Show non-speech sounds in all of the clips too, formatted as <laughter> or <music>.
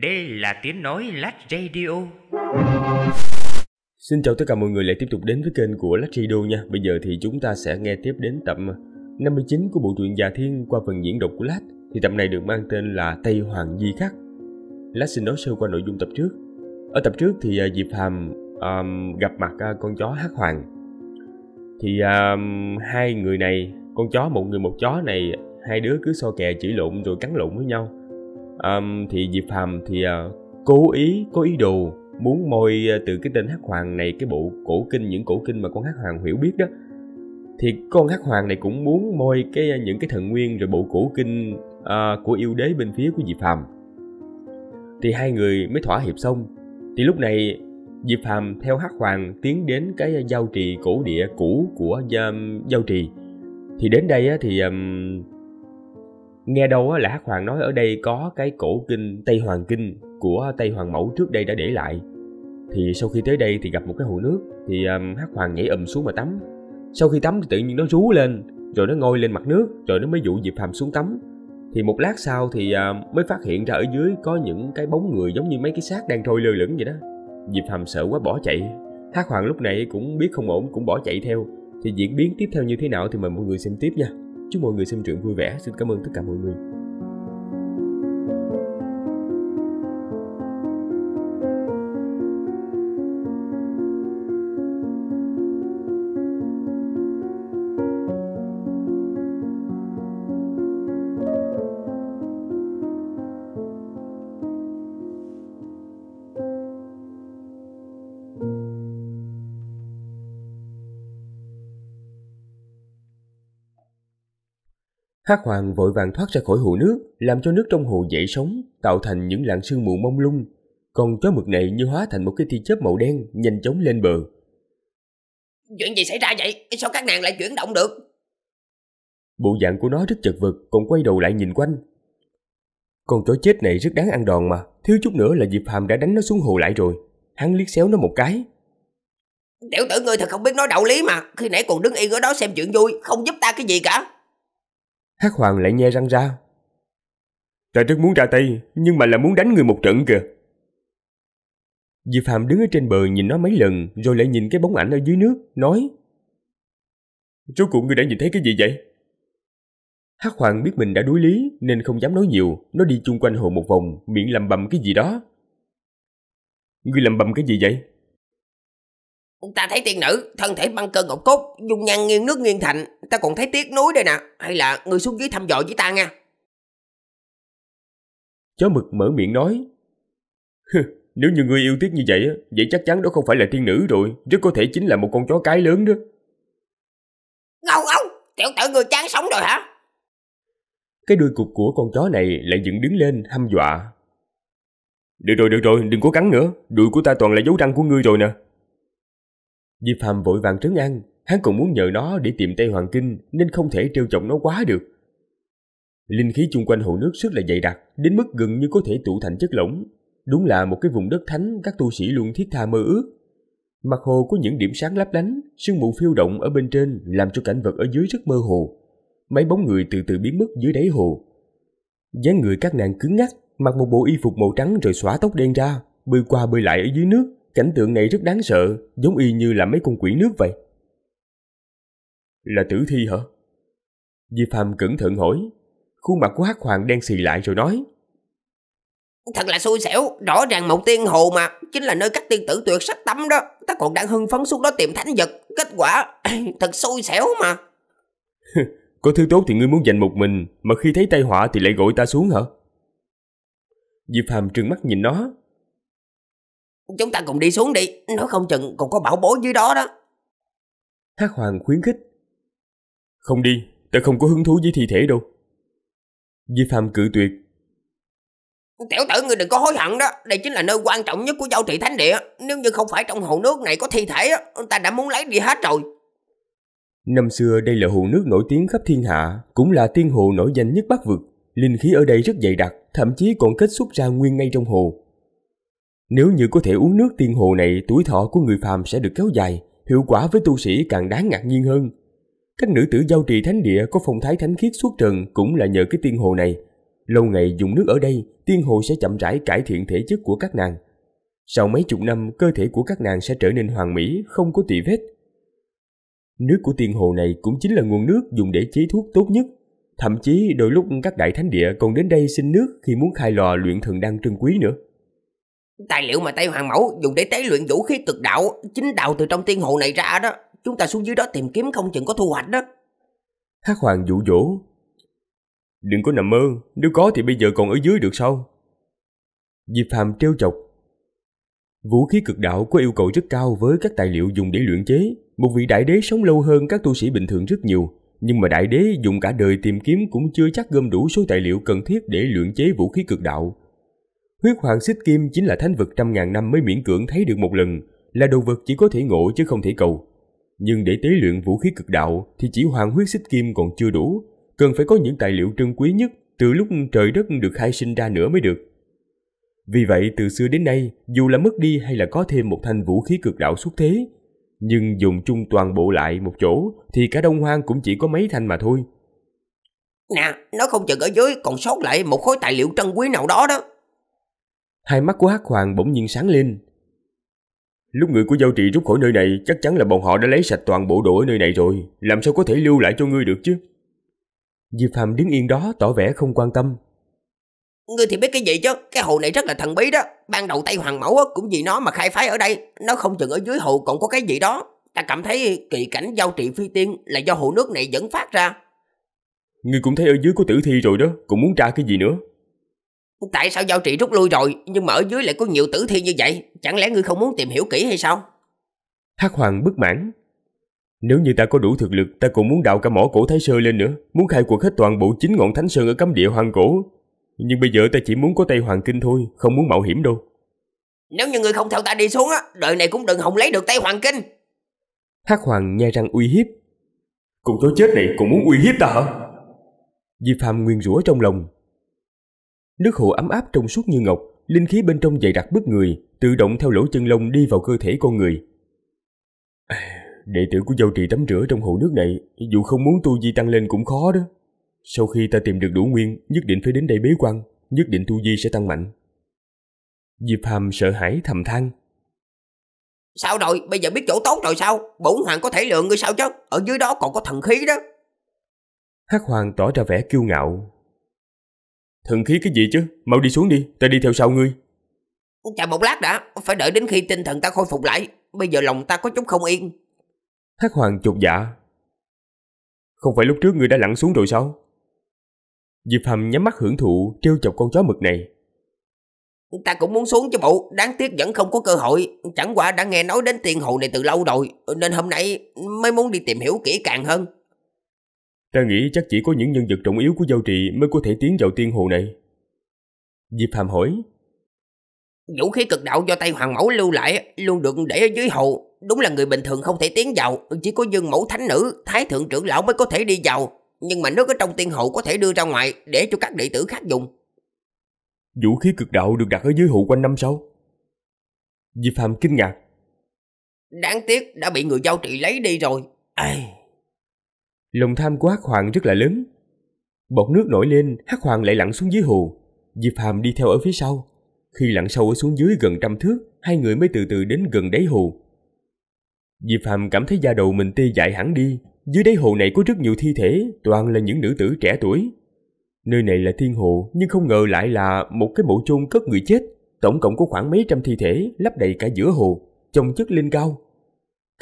Đây là tiếng nói Lát Radio. Xin chào tất cả mọi người lại tiếp tục đến với kênh của Lát Radio nha. Bây giờ thì chúng ta sẽ nghe tiếp đến tập 59 của bộ truyện Già Thiên qua phần diễn đọc của Lát. Thì tập này được mang tên là Tây Hoàng Di Khắc. Lát xin nói sơ qua nội dung tập trước. Ở tập trước thì à, Diệp Hàm um, gặp mặt à, con chó Hát Hoàng. Thì um, hai người này, con chó một người một chó này, hai đứa cứ so kè chỉ lộn rồi cắn lộn với nhau um, thì diệp phàm thì uh, cố ý có ý đồ muốn môi ờ, từ cái tên hắc hoàng này cái bộ cổ kinh những cổ kinh mà con hắc hoàng hiểu biết đó thì con hắc hoàng này cũng muốn môi cái ờ, những cái thần nguyên rồi bộ cổ kinh uh, của yêu đế bên phía của diệp phàm thì hai người mới thỏa hiệp xong thì lúc này diệp phàm theo hắc hoàng tiến đến cái giao trì cổ địa cũ của giao trì thì đến đây thì um, nghe đâu là hát hoàng nói ở đây có cái cổ kinh tây hoàng kinh của tây hoàng mẫu trước đây đã để lại thì sau khi tới đây thì gặp một cái hồ nước thì um, hát hoàng nhảy ầm xuống mà tắm sau khi tắm thì tự nhiên nó rú lên rồi nó ngồi lên mặt nước rồi nó mới dụ diệp phàm xuống tắm thì một lát sau thì uh, mới phát hiện ra ở dưới có những cái bóng người giống như mấy cái xác đang trôi lơ lửng vậy đó diệp phàm sợ quá bỏ chạy hát hoàng lúc này cũng biết không ổn cũng bỏ chạy theo thì diễn biến tiếp theo như thế nào thì mời mọi người xem tiếp nha Chúc mọi người xem truyện vui vẻ. Xin cảm ơn tất cả mọi người. Khắc Hoàng vội vàng thoát ra khỏi hồ nước, làm cho nước trong hồ dậy sóng, tạo thành những làn sương mù mông lung. Còn chó mực này như hóa thành một cái thi chớp màu đen, nhanh chóng lên bờ. Chuyện gì xảy ra vậy? Sao các nàng lại chuyển động được? Bộ dạng của nó rất chật vật, còn quay đầu lại nhìn quanh. Con chó chết này rất đáng ăn đòn mà, thiếu chút nữa là Diệp Hàm đã đánh nó xuống hồ lại rồi. Hắn liếc xéo nó một cái. Tiểu tử ngươi thật không biết nói đạo lý mà, khi nãy còn đứng yên ở đó xem chuyện vui, không giúp ta cái gì cả. Hát Hoàng lại nhe răng ra. Ta rất muốn ra tay, nhưng mà là muốn đánh người một trận kìa. Diệp Phạm đứng ở trên bờ nhìn nó mấy lần, rồi lại nhìn cái bóng ảnh ở dưới nước, nói. Chú cụ ngươi đã nhìn thấy cái gì vậy? Hát Hoàng biết mình đã đuối lý nên không dám nói nhiều, nó đi chung quanh hồ một vòng, miệng lầm bầm cái gì đó. Ngươi lầm bầm cái gì vậy? Ta thấy tiên nữ, thân thể băng cơ ngọc cốt, dung nhan nghiêng nước nghiêng thành, ta còn thấy tiếc núi đây nè, hay là người xuống dưới thăm dò với ta nha. Chó mực mở miệng nói, nếu như ngươi yêu tiếc như vậy, vậy chắc chắn đó không phải là tiên nữ rồi, rất có thể chính là một con chó cái lớn đó. ngâu ngâu tiểu tử người chán sống rồi hả? Cái đuôi cục của con chó này lại dựng đứng lên hăm dọa. Được rồi, được rồi, đừng cố gắng nữa, đuôi của ta toàn là dấu răng của ngươi rồi nè, Diệp Phàm vội vàng trấn an, hắn còn muốn nhờ nó để tìm Tây Hoàng Kinh nên không thể trêu chọc nó quá được. Linh khí chung quanh hồ nước rất là dày đặc, đến mức gần như có thể tụ thành chất lỏng. Đúng là một cái vùng đất thánh các tu sĩ luôn thiết tha mơ ước. Mặt hồ có những điểm sáng lấp lánh, sương mù phiêu động ở bên trên làm cho cảnh vật ở dưới rất mơ hồ. Mấy bóng người từ từ biến mất dưới đáy hồ. dáng người các nàng cứng ngắc, mặc một bộ y phục màu trắng rồi xõa tóc đen ra, bơi qua bơi lại ở dưới nước, cảnh tượng này rất đáng sợ, giống y như là mấy con quỷ nước vậy. Là tử thi hả? Di Phạm cẩn thận hỏi, khuôn mặt của Hắc Hoàng đen xì lại rồi nói. Thật là xui xẻo, rõ ràng một tiên hồ mà, chính là nơi các tiên tử tuyệt sắc tắm đó. Ta còn đang hưng phấn xuống đó tìm thánh vật, kết quả <clears throat> thật xui xẻo mà. <laughs> Có thứ tốt thì ngươi muốn dành một mình, mà khi thấy tai họa thì lại gọi ta xuống hả? di Phàm trừng mắt nhìn nó, Chúng ta cùng đi xuống đi nó không chừng còn có bảo bối dưới đó đó Thác Hoàng khuyến khích Không đi Ta không có hứng thú với thi thể đâu Di Phạm cự tuyệt Tiểu tử người đừng có hối hận đó Đây chính là nơi quan trọng nhất của giao Thị thánh địa Nếu như không phải trong hồ nước này có thi thể Ta đã muốn lấy đi hết rồi Năm xưa đây là hồ nước nổi tiếng khắp thiên hạ Cũng là tiên hồ nổi danh nhất bắc vực Linh khí ở đây rất dày đặc Thậm chí còn kết xuất ra nguyên ngay trong hồ nếu như có thể uống nước tiên hồ này, tuổi thọ của người phàm sẽ được kéo dài, hiệu quả với tu sĩ càng đáng ngạc nhiên hơn. Các nữ tử giao trì thánh địa có phong thái thánh khiết suốt trần cũng là nhờ cái tiên hồ này. Lâu ngày dùng nước ở đây, tiên hồ sẽ chậm rãi cải thiện thể chất của các nàng. Sau mấy chục năm, cơ thể của các nàng sẽ trở nên hoàn mỹ, không có tỳ vết. Nước của tiên hồ này cũng chính là nguồn nước dùng để chế thuốc tốt nhất. Thậm chí đôi lúc các đại thánh địa còn đến đây xin nước khi muốn khai lò luyện thần đăng trân quý nữa. Tài liệu mà Tây Hoàng Mẫu dùng để tế luyện vũ khí cực đạo chính đạo từ trong tiên hồ này ra đó. Chúng ta xuống dưới đó tìm kiếm không chừng có thu hoạch đó. Hắc Hoàng vũ dỗ. Đừng có nằm mơ, nếu có thì bây giờ còn ở dưới được sao? Diệp Phàm trêu chọc. Vũ khí cực đạo có yêu cầu rất cao với các tài liệu dùng để luyện chế. Một vị đại đế sống lâu hơn các tu sĩ bình thường rất nhiều, nhưng mà đại đế dùng cả đời tìm kiếm cũng chưa chắc gom đủ số tài liệu cần thiết để luyện chế vũ khí cực đạo. Huyết hoàng xích kim chính là thánh vực trăm ngàn năm mới miễn cưỡng thấy được một lần, là đồ vật chỉ có thể ngộ chứ không thể cầu. Nhưng để tế luyện vũ khí cực đạo thì chỉ hoàng huyết xích kim còn chưa đủ, cần phải có những tài liệu trân quý nhất từ lúc trời đất được khai sinh ra nữa mới được. Vì vậy từ xưa đến nay, dù là mất đi hay là có thêm một thanh vũ khí cực đạo xuất thế, nhưng dùng chung toàn bộ lại một chỗ thì cả đông hoang cũng chỉ có mấy thanh mà thôi. Nè, nó không chừng ở dưới còn sót lại một khối tài liệu trân quý nào đó đó. Hai mắt của Hắc Hoàng bỗng nhiên sáng lên. Lúc người của giao trị rút khỏi nơi này, chắc chắn là bọn họ đã lấy sạch toàn bộ đồ ở nơi này rồi, làm sao có thể lưu lại cho ngươi được chứ? Diệp Phàm đứng yên đó tỏ vẻ không quan tâm. Ngươi thì biết cái gì chứ, cái hồ này rất là thần bí đó, ban đầu Tây Hoàng Mẫu cũng vì nó mà khai phái ở đây, nó không chừng ở dưới hồ còn có cái gì đó. Ta cảm thấy kỳ cảnh giao trị phi tiên là do hồ nước này dẫn phát ra. Ngươi cũng thấy ở dưới có tử thi rồi đó, cũng muốn tra cái gì nữa. Tại sao giao trị rút lui rồi Nhưng mà ở dưới lại có nhiều tử thi như vậy Chẳng lẽ ngươi không muốn tìm hiểu kỹ hay sao Hắc Hoàng bất mãn Nếu như ta có đủ thực lực Ta cũng muốn đào cả mỏ cổ Thái Sơ lên nữa Muốn khai quật hết toàn bộ chín ngọn Thánh Sơn Ở cấm địa hoàng cổ Nhưng bây giờ ta chỉ muốn có tay Hoàng Kinh thôi Không muốn mạo hiểm đâu Nếu như ngươi không theo ta đi xuống á Đời này cũng đừng hòng lấy được tay Hoàng Kinh Hắc Hoàng nhai răng uy hiếp Cùng tối chết này cũng muốn uy hiếp ta hả Di Phạm nguyên rủa trong lòng Nước hồ ấm áp trong suốt như ngọc, linh khí bên trong dày đặc bức người, tự động theo lỗ chân lông đi vào cơ thể con người. <sighs> đệ tử của giao trì tắm rửa trong hồ nước này, dù không muốn tu di tăng lên cũng khó đó. Sau khi ta tìm được đủ nguyên, nhất định phải đến đây bế quan, nhất định tu di sẽ tăng mạnh. Diệp Hàm sợ hãi thầm than. Sao rồi, bây giờ biết chỗ tốt rồi sao? Bổn hoàng có thể lượng ngươi sao chứ? Ở dưới đó còn có thần khí đó. Hắc hoàng tỏ ra vẻ kiêu ngạo, Thần khí cái gì chứ, mau đi xuống đi, ta đi theo sau ngươi. Chờ một lát đã, phải đợi đến khi tinh thần ta khôi phục lại, bây giờ lòng ta có chút không yên. Hắc hoàng chột dạ. Không phải lúc trước ngươi đã lặn xuống rồi sao? Diệp Hầm nhắm mắt hưởng thụ trêu chọc con chó mực này. Ta cũng muốn xuống cho bộ, đáng tiếc vẫn không có cơ hội, chẳng qua đã nghe nói đến tiền hồ này từ lâu rồi, nên hôm nay mới muốn đi tìm hiểu kỹ càng hơn. Ta nghĩ chắc chỉ có những nhân vật trọng yếu của giao trì mới có thể tiến vào tiên hồ này. Diệp Hàm hỏi. Vũ khí cực đạo do tay hoàng mẫu lưu lại luôn được để ở dưới hồ. Đúng là người bình thường không thể tiến vào, chỉ có dương mẫu thánh nữ, thái thượng trưởng lão mới có thể đi vào. Nhưng mà nước ở trong tiên hồ có thể đưa ra ngoài để cho các đệ tử khác dùng. Vũ khí cực đạo được đặt ở dưới hồ quanh năm sau. Diệp Hàm kinh ngạc. Đáng tiếc đã bị người giao trị lấy đi rồi. Ai... Lòng tham của Hắc Hoàng rất là lớn. Bọt nước nổi lên, Hắc Hoàng lại lặn xuống dưới hồ. Diệp Hàm đi theo ở phía sau. Khi lặn sâu ở xuống dưới gần trăm thước, hai người mới từ từ đến gần đáy hồ. Diệp Hàm cảm thấy da đầu mình tê dại hẳn đi. Dưới đáy hồ này có rất nhiều thi thể, toàn là những nữ tử trẻ tuổi. Nơi này là thiên hồ, nhưng không ngờ lại là một cái mộ chôn cất người chết. Tổng cộng có khoảng mấy trăm thi thể lấp đầy cả giữa hồ, chồng chất lên cao,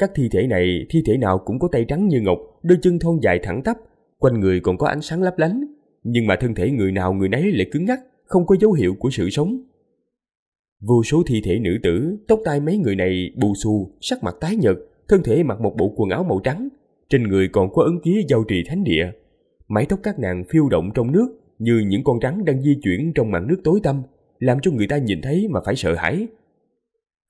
các thi thể này, thi thể nào cũng có tay trắng như ngọc, đôi chân thon dài thẳng tắp, quanh người còn có ánh sáng lấp lánh, nhưng mà thân thể người nào người nấy lại cứng ngắc, không có dấu hiệu của sự sống. Vô số thi thể nữ tử, tóc tai mấy người này bù xù, sắc mặt tái nhợt, thân thể mặc một bộ quần áo màu trắng, trên người còn có ấn ký giao trì thánh địa. Mái tóc các nàng phiêu động trong nước như những con rắn đang di chuyển trong màn nước tối tăm, làm cho người ta nhìn thấy mà phải sợ hãi,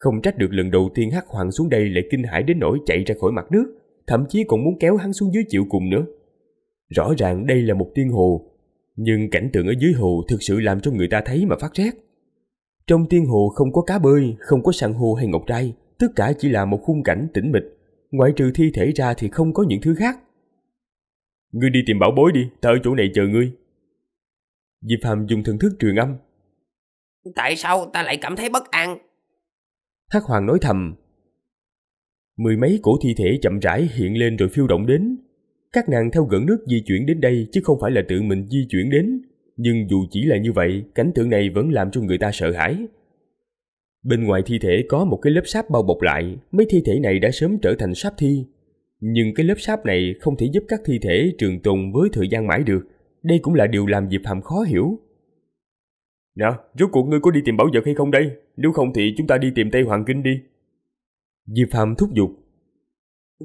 không trách được lần đầu tiên Hắc Hoàng xuống đây lại kinh hãi đến nỗi chạy ra khỏi mặt nước, thậm chí còn muốn kéo hắn xuống dưới chịu cùng nữa. Rõ ràng đây là một tiên hồ, nhưng cảnh tượng ở dưới hồ thực sự làm cho người ta thấy mà phát rét. Trong tiên hồ không có cá bơi, không có san hồ hay ngọc trai, tất cả chỉ là một khung cảnh tĩnh mịch, ngoại trừ thi thể ra thì không có những thứ khác. Ngươi đi tìm bảo bối đi, ta ở chỗ này chờ ngươi. Diệp Hàm dùng thần thức truyền âm. Tại sao ta lại cảm thấy bất an? Thác Hoàng nói thầm. Mười mấy cổ thi thể chậm rãi hiện lên rồi phiêu động đến. Các nàng theo gần nước di chuyển đến đây chứ không phải là tự mình di chuyển đến. Nhưng dù chỉ là như vậy, cảnh tượng này vẫn làm cho người ta sợ hãi. Bên ngoài thi thể có một cái lớp sáp bao bọc lại, mấy thi thể này đã sớm trở thành sáp thi. Nhưng cái lớp sáp này không thể giúp các thi thể trường tồn với thời gian mãi được. Đây cũng là điều làm Diệp Hàm khó hiểu. Nè, dạ, rốt cuộc ngươi có đi tìm bảo vật hay không đây? Nếu không thì chúng ta đi tìm Tây Hoàng Kinh đi. Diệp Phạm thúc giục.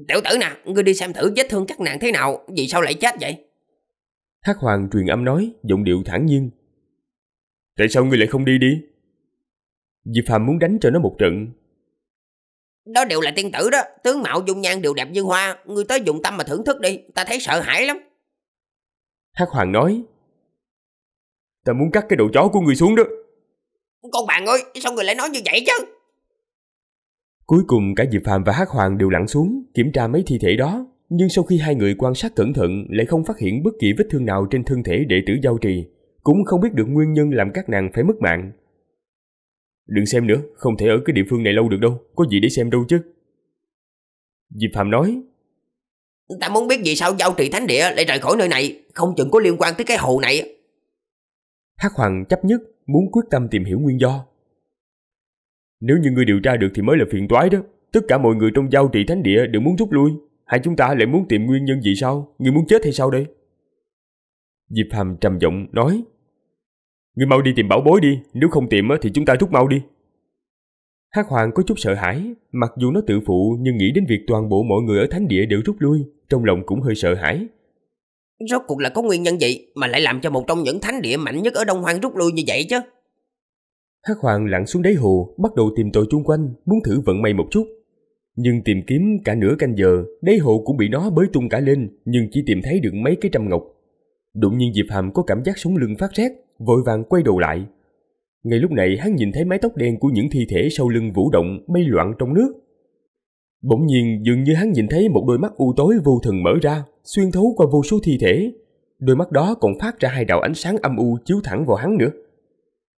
Tiểu tử nè, ngươi đi xem thử vết thương các nàng thế nào, vì sao lại chết vậy? Hắc Hoàng truyền âm nói, giọng điệu thản nhiên. Tại sao ngươi lại không đi đi? Diệp Phạm muốn đánh cho nó một trận. Đó đều là tiên tử đó, tướng mạo dung nhan đều đẹp như hoa, ngươi tới dụng tâm mà thưởng thức đi, ta thấy sợ hãi lắm. Hắc Hoàng nói, Ta muốn cắt cái đầu chó của người xuống đó Con bạn ơi sao người lại nói như vậy chứ Cuối cùng cả Diệp Phàm và Hắc Hoàng đều lặn xuống kiểm tra mấy thi thể đó, nhưng sau khi hai người quan sát cẩn thận lại không phát hiện bất kỳ vết thương nào trên thân thể đệ tử giao trì, cũng không biết được nguyên nhân làm các nàng phải mất mạng. Đừng xem nữa, không thể ở cái địa phương này lâu được đâu, có gì để xem đâu chứ. Diệp Phạm nói, Ta muốn biết vì sao giao trì thánh địa lại rời khỏi nơi này, không chừng có liên quan tới cái hồ này. Hắc Hoàng chấp nhất muốn quyết tâm tìm hiểu nguyên do. Nếu như ngươi điều tra được thì mới là phiền toái đó. Tất cả mọi người trong giao trị thánh địa đều muốn rút lui. Hai chúng ta lại muốn tìm nguyên nhân gì sao? Ngươi muốn chết hay sao đây? Diệp Hàm trầm giọng nói. Ngươi mau đi tìm bảo bối đi. Nếu không tìm thì chúng ta rút mau đi. Hắc Hoàng có chút sợ hãi. Mặc dù nó tự phụ nhưng nghĩ đến việc toàn bộ mọi người ở thánh địa đều rút lui. Trong lòng cũng hơi sợ hãi. Rốt cuộc là có nguyên nhân gì mà lại làm cho một trong những thánh địa mạnh nhất ở Đông Hoang rút lui như vậy chứ? Hắc Hoàng lặn xuống đáy hồ, bắt đầu tìm tội chung quanh, muốn thử vận may một chút. Nhưng tìm kiếm cả nửa canh giờ, đáy hồ cũng bị nó bới tung cả lên, nhưng chỉ tìm thấy được mấy cái trăm ngọc. Đột nhiên Diệp Hàm có cảm giác sống lưng phát rét, vội vàng quay đầu lại. Ngay lúc này hắn nhìn thấy mái tóc đen của những thi thể sau lưng vũ động bay loạn trong nước. Bỗng nhiên dường như hắn nhìn thấy một đôi mắt u tối vô thần mở ra, xuyên thấu qua vô số thi thể. Đôi mắt đó còn phát ra hai đạo ánh sáng âm u chiếu thẳng vào hắn nữa.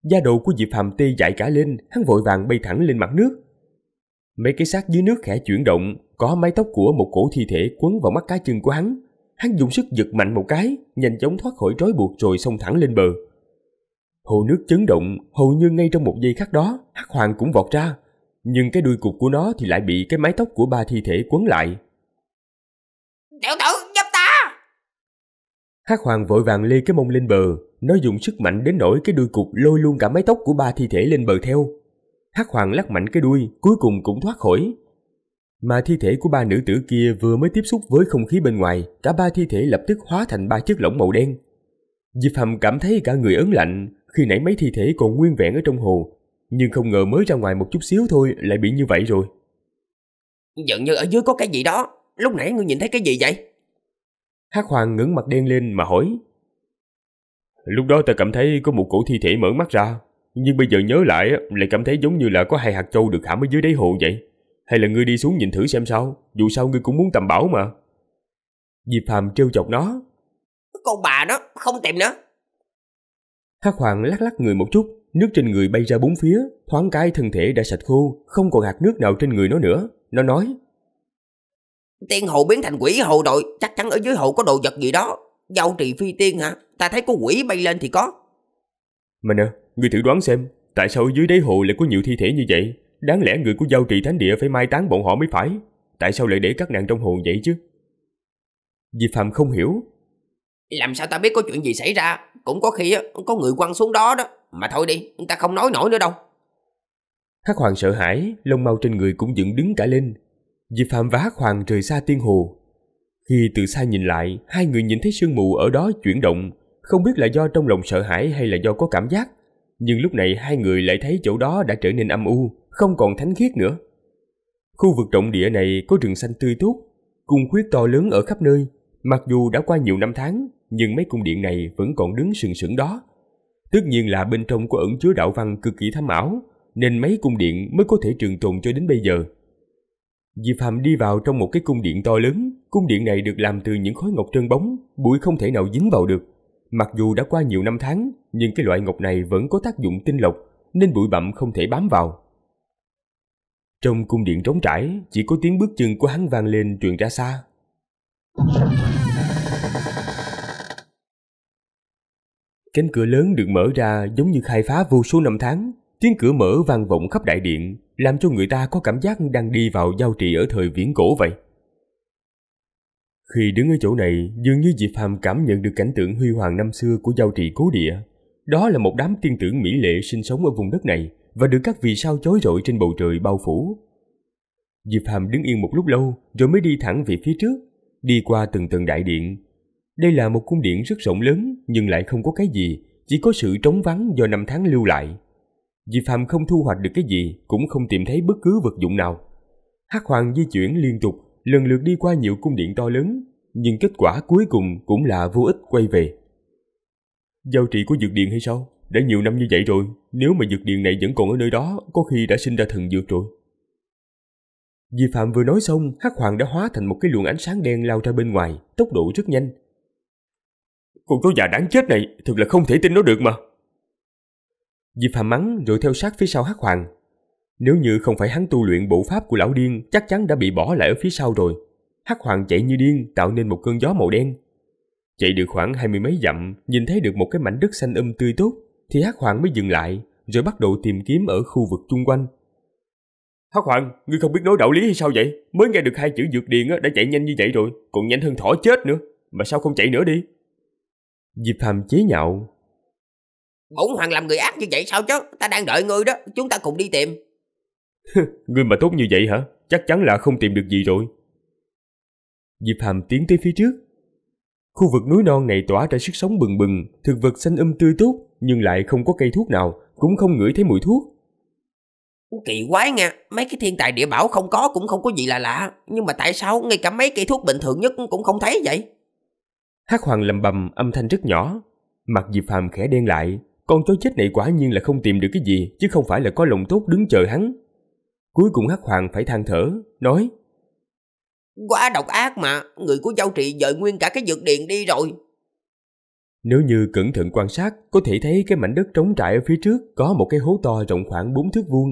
Da đầu của Diệp Phàm tê dại cả lên, hắn vội vàng bay thẳng lên mặt nước. Mấy cái xác dưới nước khẽ chuyển động, có mái tóc của một cổ thi thể quấn vào mắt cá chân của hắn. Hắn dùng sức giật mạnh một cái, nhanh chóng thoát khỏi trói buộc rồi xông thẳng lên bờ. Hồ nước chấn động, hầu như ngay trong một giây khắc đó, Hắc Hoàng cũng vọt ra, nhưng cái đuôi cục của nó thì lại bị cái mái tóc của ba thi thể quấn lại. Tiểu tử, giúp ta! Hắc Hoàng vội vàng lê cái mông lên bờ, nó dùng sức mạnh đến nỗi cái đuôi cục lôi luôn cả mái tóc của ba thi thể lên bờ theo. Hắc Hoàng lắc mạnh cái đuôi, cuối cùng cũng thoát khỏi. Mà thi thể của ba nữ tử kia vừa mới tiếp xúc với không khí bên ngoài, cả ba thi thể lập tức hóa thành ba chiếc lỏng màu đen. Diệp Hầm cảm thấy cả người ớn lạnh, khi nãy mấy thi thể còn nguyên vẹn ở trong hồ, nhưng không ngờ mới ra ngoài một chút xíu thôi lại bị như vậy rồi. Dường như ở dưới có cái gì đó, lúc nãy ngươi nhìn thấy cái gì vậy? Hắc Hoàng ngẩng mặt đen lên mà hỏi. Lúc đó ta cảm thấy có một cổ thi thể mở mắt ra, nhưng bây giờ nhớ lại lại cảm thấy giống như là có hai hạt châu được hãm ở dưới đáy hồ vậy. Hay là ngươi đi xuống nhìn thử xem sao, dù sao ngươi cũng muốn tầm bảo mà. Diệp Phàm trêu chọc nó. Con bà đó, không tìm nữa. Hắc Hoàng lắc lắc người một chút, Nước trên người bay ra bốn phía, thoáng cái thân thể đã sạch khô, không còn hạt nước nào trên người nó nữa. Nó nói, Tiên hồ biến thành quỷ hồ rồi, chắc chắn ở dưới hồ có đồ vật gì đó. Giao trì phi tiên hả? Ta thấy có quỷ bay lên thì có. Mà nè, ngươi thử đoán xem, tại sao ở dưới đáy hồ lại có nhiều thi thể như vậy? Đáng lẽ người của giao trì thánh địa phải mai táng bọn họ mới phải. Tại sao lại để các nàng trong hồ vậy chứ? Di Phạm không hiểu. Làm sao ta biết có chuyện gì xảy ra? Cũng có khi có người quăng xuống đó đó. Mà thôi đi, ta không nói nổi nữa đâu. Hắc Hoàng sợ hãi, lông mau trên người cũng dựng đứng cả lên. Diệp Phạm và Hắc Hoàng rời xa tiên hồ. Khi từ xa nhìn lại, hai người nhìn thấy sương mù ở đó chuyển động, không biết là do trong lòng sợ hãi hay là do có cảm giác. Nhưng lúc này hai người lại thấy chỗ đó đã trở nên âm u, không còn thánh khiết nữa. Khu vực trọng địa này có rừng xanh tươi tốt, cung khuyết to lớn ở khắp nơi. Mặc dù đã qua nhiều năm tháng, nhưng mấy cung điện này vẫn còn đứng sừng sững đó. Tất nhiên là bên trong có ẩn chứa đạo văn cực kỳ thâm ảo, nên mấy cung điện mới có thể trường tồn cho đến bây giờ. di Phạm đi vào trong một cái cung điện to lớn, cung điện này được làm từ những khối ngọc trơn bóng, bụi không thể nào dính vào được. Mặc dù đã qua nhiều năm tháng, nhưng cái loại ngọc này vẫn có tác dụng tinh lọc, nên bụi bặm không thể bám vào. Trong cung điện trống trải, chỉ có tiếng bước chân của hắn vang lên truyền ra xa. Cánh cửa lớn được mở ra giống như khai phá vô số năm tháng. Tiếng cửa mở vang vọng khắp đại điện, làm cho người ta có cảm giác đang đi vào giao trì ở thời viễn cổ vậy. Khi đứng ở chỗ này, dường như Diệp Phàm cảm nhận được cảnh tượng huy hoàng năm xưa của giao trì cố địa. Đó là một đám tiên tử mỹ lệ sinh sống ở vùng đất này và được các vì sao chói rọi trên bầu trời bao phủ. Diệp Phàm đứng yên một lúc lâu rồi mới đi thẳng về phía trước, đi qua từng tầng đại điện, đây là một cung điện rất rộng lớn nhưng lại không có cái gì, chỉ có sự trống vắng do năm tháng lưu lại. Diệp Phạm không thu hoạch được cái gì, cũng không tìm thấy bất cứ vật dụng nào. Hắc Hoàng di chuyển liên tục, lần lượt đi qua nhiều cung điện to lớn, nhưng kết quả cuối cùng cũng là vô ích quay về. Giao trị của dược điện hay sao? Đã nhiều năm như vậy rồi, nếu mà dược điện này vẫn còn ở nơi đó, có khi đã sinh ra thần dược rồi. Di Phạm vừa nói xong, Hắc Hoàng đã hóa thành một cái luồng ánh sáng đen lao ra bên ngoài, tốc độ rất nhanh. Con chó già đáng chết này thật là không thể tin nó được mà. Diệp Phạm mắng rồi theo sát phía sau Hắc Hoàng. Nếu như không phải hắn tu luyện bộ pháp của lão điên chắc chắn đã bị bỏ lại ở phía sau rồi. Hắc Hoàng chạy như điên tạo nên một cơn gió màu đen. Chạy được khoảng hai mươi mấy dặm, nhìn thấy được một cái mảnh đất xanh um tươi tốt, thì Hắc Hoàng mới dừng lại, rồi bắt đầu tìm kiếm ở khu vực chung quanh. Hắc Hoàng, ngươi không biết nói đạo lý hay sao vậy? Mới nghe được hai chữ dược điền đã chạy nhanh như vậy rồi, còn nhanh hơn thỏ chết nữa. Mà sao không chạy nữa đi? Diệp Hàm chế nhạo. Bổng hoàng làm người ác như vậy sao chứ? Ta đang đợi ngươi đó, chúng ta cùng đi tìm. ngươi mà tốt như vậy hả? Chắc chắn là không tìm được gì rồi. Diệp Hàm tiến tới phía trước. Khu vực núi non này tỏa ra sức sống bừng bừng, thực vật xanh um tươi tốt nhưng lại không có cây thuốc nào, cũng không ngửi thấy mùi thuốc. Kỳ quái nha, mấy cái thiên tài địa bảo không có cũng không có gì là lạ, nhưng mà tại sao ngay cả mấy cây thuốc bình thường nhất cũng không thấy vậy? Hát Hoàng lầm bầm âm thanh rất nhỏ. Mặt Diệp Phàm khẽ đen lại, con chó chết này quả nhiên là không tìm được cái gì chứ không phải là có lòng tốt đứng chờ hắn. Cuối cùng Hát Hoàng phải than thở, nói Quá độc ác mà, người của Châu Trị dời nguyên cả cái dược điện đi rồi. Nếu như cẩn thận quan sát, có thể thấy cái mảnh đất trống trại ở phía trước có một cái hố to rộng khoảng 4 thước vuông.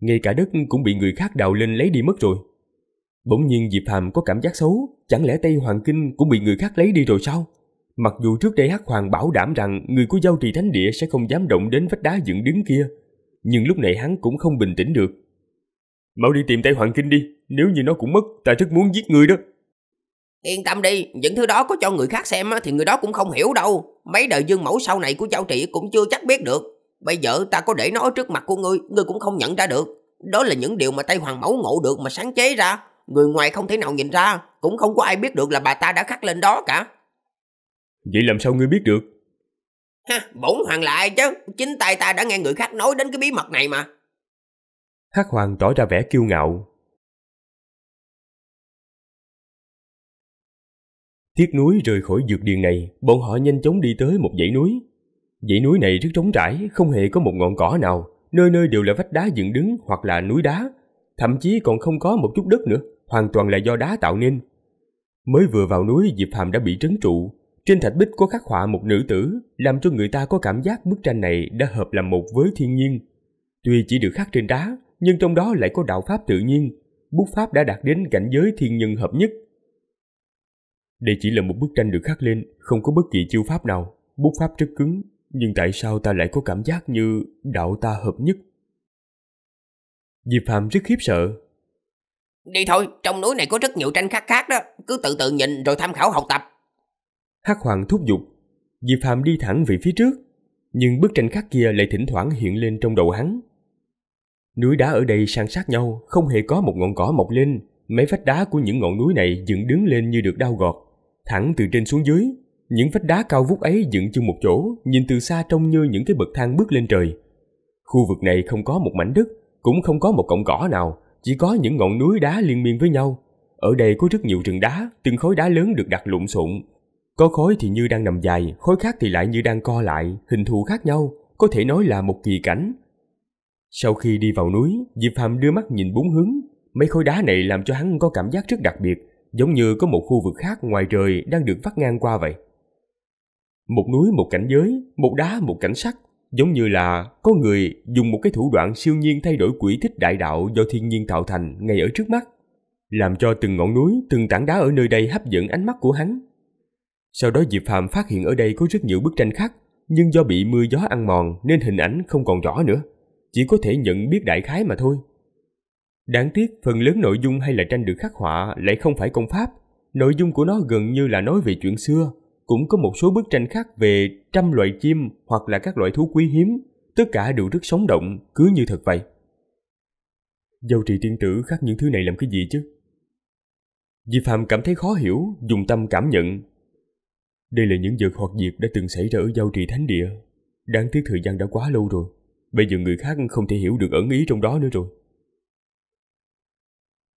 Ngay cả đất cũng bị người khác đào lên lấy đi mất rồi. Bỗng nhiên Diệp Hàm có cảm giác xấu, chẳng lẽ Tây Hoàng Kinh cũng bị người khác lấy đi rồi sao? Mặc dù trước đây Hắc Hoàng bảo đảm rằng người của giao trì thánh địa sẽ không dám động đến vách đá dựng đứng kia, nhưng lúc này hắn cũng không bình tĩnh được. Mau đi tìm Tây Hoàng Kinh đi, nếu như nó cũng mất, ta rất muốn giết người đó. Yên tâm đi, những thứ đó có cho người khác xem thì người đó cũng không hiểu đâu. Mấy đời dương mẫu sau này của giao trị cũng chưa chắc biết được. Bây giờ ta có để nó trước mặt của ngươi, ngươi cũng không nhận ra được. Đó là những điều mà Tây Hoàng Mẫu ngộ được mà sáng chế ra người ngoài không thể nào nhìn ra, cũng không có ai biết được là bà ta đã khắc lên đó cả. Vậy làm sao ngươi biết được? Ha, bổn hoàng là ai chứ? Chính tay ta đã nghe người khác nói đến cái bí mật này mà. Hắc hoàng tỏ ra vẻ kiêu ngạo. Tiếc núi rời khỏi dược điền này, bọn họ nhanh chóng đi tới một dãy núi. Dãy núi này rất trống trải, không hề có một ngọn cỏ nào, nơi nơi đều là vách đá dựng đứng hoặc là núi đá, thậm chí còn không có một chút đất nữa hoàn toàn là do đá tạo nên. Mới vừa vào núi Diệp Phàm đã bị trấn trụ, trên thạch bích có khắc họa một nữ tử, làm cho người ta có cảm giác bức tranh này đã hợp làm một với thiên nhiên. Tuy chỉ được khắc trên đá, nhưng trong đó lại có đạo pháp tự nhiên, bút pháp đã đạt đến cảnh giới thiên nhân hợp nhất. Đây chỉ là một bức tranh được khắc lên, không có bất kỳ chiêu pháp nào, bút pháp rất cứng, nhưng tại sao ta lại có cảm giác như đạo ta hợp nhất? Diệp Phạm rất khiếp sợ, Đi thôi, trong núi này có rất nhiều tranh khắc khác đó, cứ tự tự nhìn rồi tham khảo học tập. Hắc Hoàng thúc giục, Diệp phàm đi thẳng về phía trước, nhưng bức tranh khắc kia lại thỉnh thoảng hiện lên trong đầu hắn. Núi đá ở đây san sát nhau, không hề có một ngọn cỏ mọc lên, mấy vách đá của những ngọn núi này dựng đứng lên như được đau gọt, thẳng từ trên xuống dưới. Những vách đá cao vút ấy dựng chung một chỗ, nhìn từ xa trông như những cái bậc thang bước lên trời. Khu vực này không có một mảnh đất, cũng không có một cọng cỏ nào, chỉ có những ngọn núi đá liên miên với nhau. Ở đây có rất nhiều rừng đá, từng khối đá lớn được đặt lộn xộn. Có khối thì như đang nằm dài, khối khác thì lại như đang co lại, hình thù khác nhau, có thể nói là một kỳ cảnh. Sau khi đi vào núi, Diệp Phàm đưa mắt nhìn bốn hướng, mấy khối đá này làm cho hắn có cảm giác rất đặc biệt, giống như có một khu vực khác ngoài trời đang được vắt ngang qua vậy. Một núi một cảnh giới, một đá một cảnh sắc, giống như là có người dùng một cái thủ đoạn siêu nhiên thay đổi quỹ tích đại đạo do thiên nhiên tạo thành ngay ở trước mắt, làm cho từng ngọn núi, từng tảng đá ở nơi đây hấp dẫn ánh mắt của hắn. Sau đó Diệp Phạm phát hiện ở đây có rất nhiều bức tranh khác, nhưng do bị mưa gió ăn mòn nên hình ảnh không còn rõ nữa, chỉ có thể nhận biết đại khái mà thôi. Đáng tiếc phần lớn nội dung hay là tranh được khắc họa lại không phải công pháp, nội dung của nó gần như là nói về chuyện xưa, cũng có một số bức tranh khác về trăm loại chim hoặc là các loại thú quý hiếm, tất cả đều rất sống động, cứ như thật vậy. Dâu trì tiên tử khắc những thứ này làm cái gì chứ? Di Phạm cảm thấy khó hiểu, dùng tâm cảm nhận. Đây là những vật hoặc diệt đã từng xảy ra ở giao trì thánh địa. Đáng tiếc thời gian đã quá lâu rồi. Bây giờ người khác không thể hiểu được ẩn ý trong đó nữa rồi.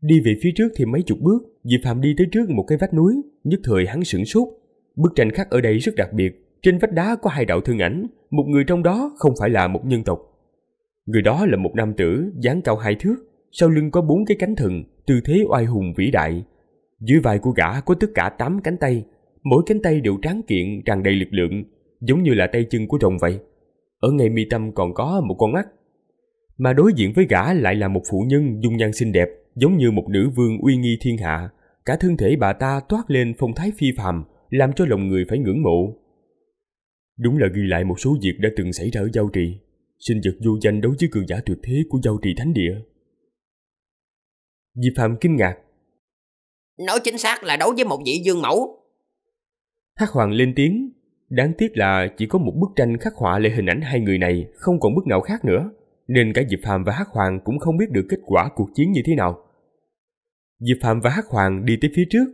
Đi về phía trước thì mấy chục bước, di Phạm đi tới trước một cái vách núi, nhất thời hắn sửng sốt, Bức tranh khắc ở đây rất đặc biệt, trên vách đá có hai đạo thương ảnh, một người trong đó không phải là một nhân tộc. Người đó là một nam tử, dáng cao hai thước, sau lưng có bốn cái cánh thần, tư thế oai hùng vĩ đại. Dưới vai của gã có tất cả tám cánh tay, mỗi cánh tay đều tráng kiện, tràn đầy lực lượng, giống như là tay chân của rồng vậy. Ở ngay mi tâm còn có một con mắt. Mà đối diện với gã lại là một phụ nhân dung nhan xinh đẹp, giống như một nữ vương uy nghi thiên hạ. Cả thân thể bà ta toát lên phong thái phi phàm, làm cho lòng người phải ngưỡng mộ. Đúng là ghi lại một số việc đã từng xảy ra ở Giao Trì, sinh vật vô danh đấu với cường giả tuyệt thế của Giao Trì Thánh Địa. Diệp Phạm kinh ngạc. Nói chính xác là đấu với một vị dương mẫu. Hắc Hoàng lên tiếng, đáng tiếc là chỉ có một bức tranh khắc họa lại hình ảnh hai người này, không còn bức nào khác nữa, nên cả Diệp Phạm và Hắc Hoàng cũng không biết được kết quả cuộc chiến như thế nào. Diệp Phạm và Hắc Hoàng đi tới phía trước,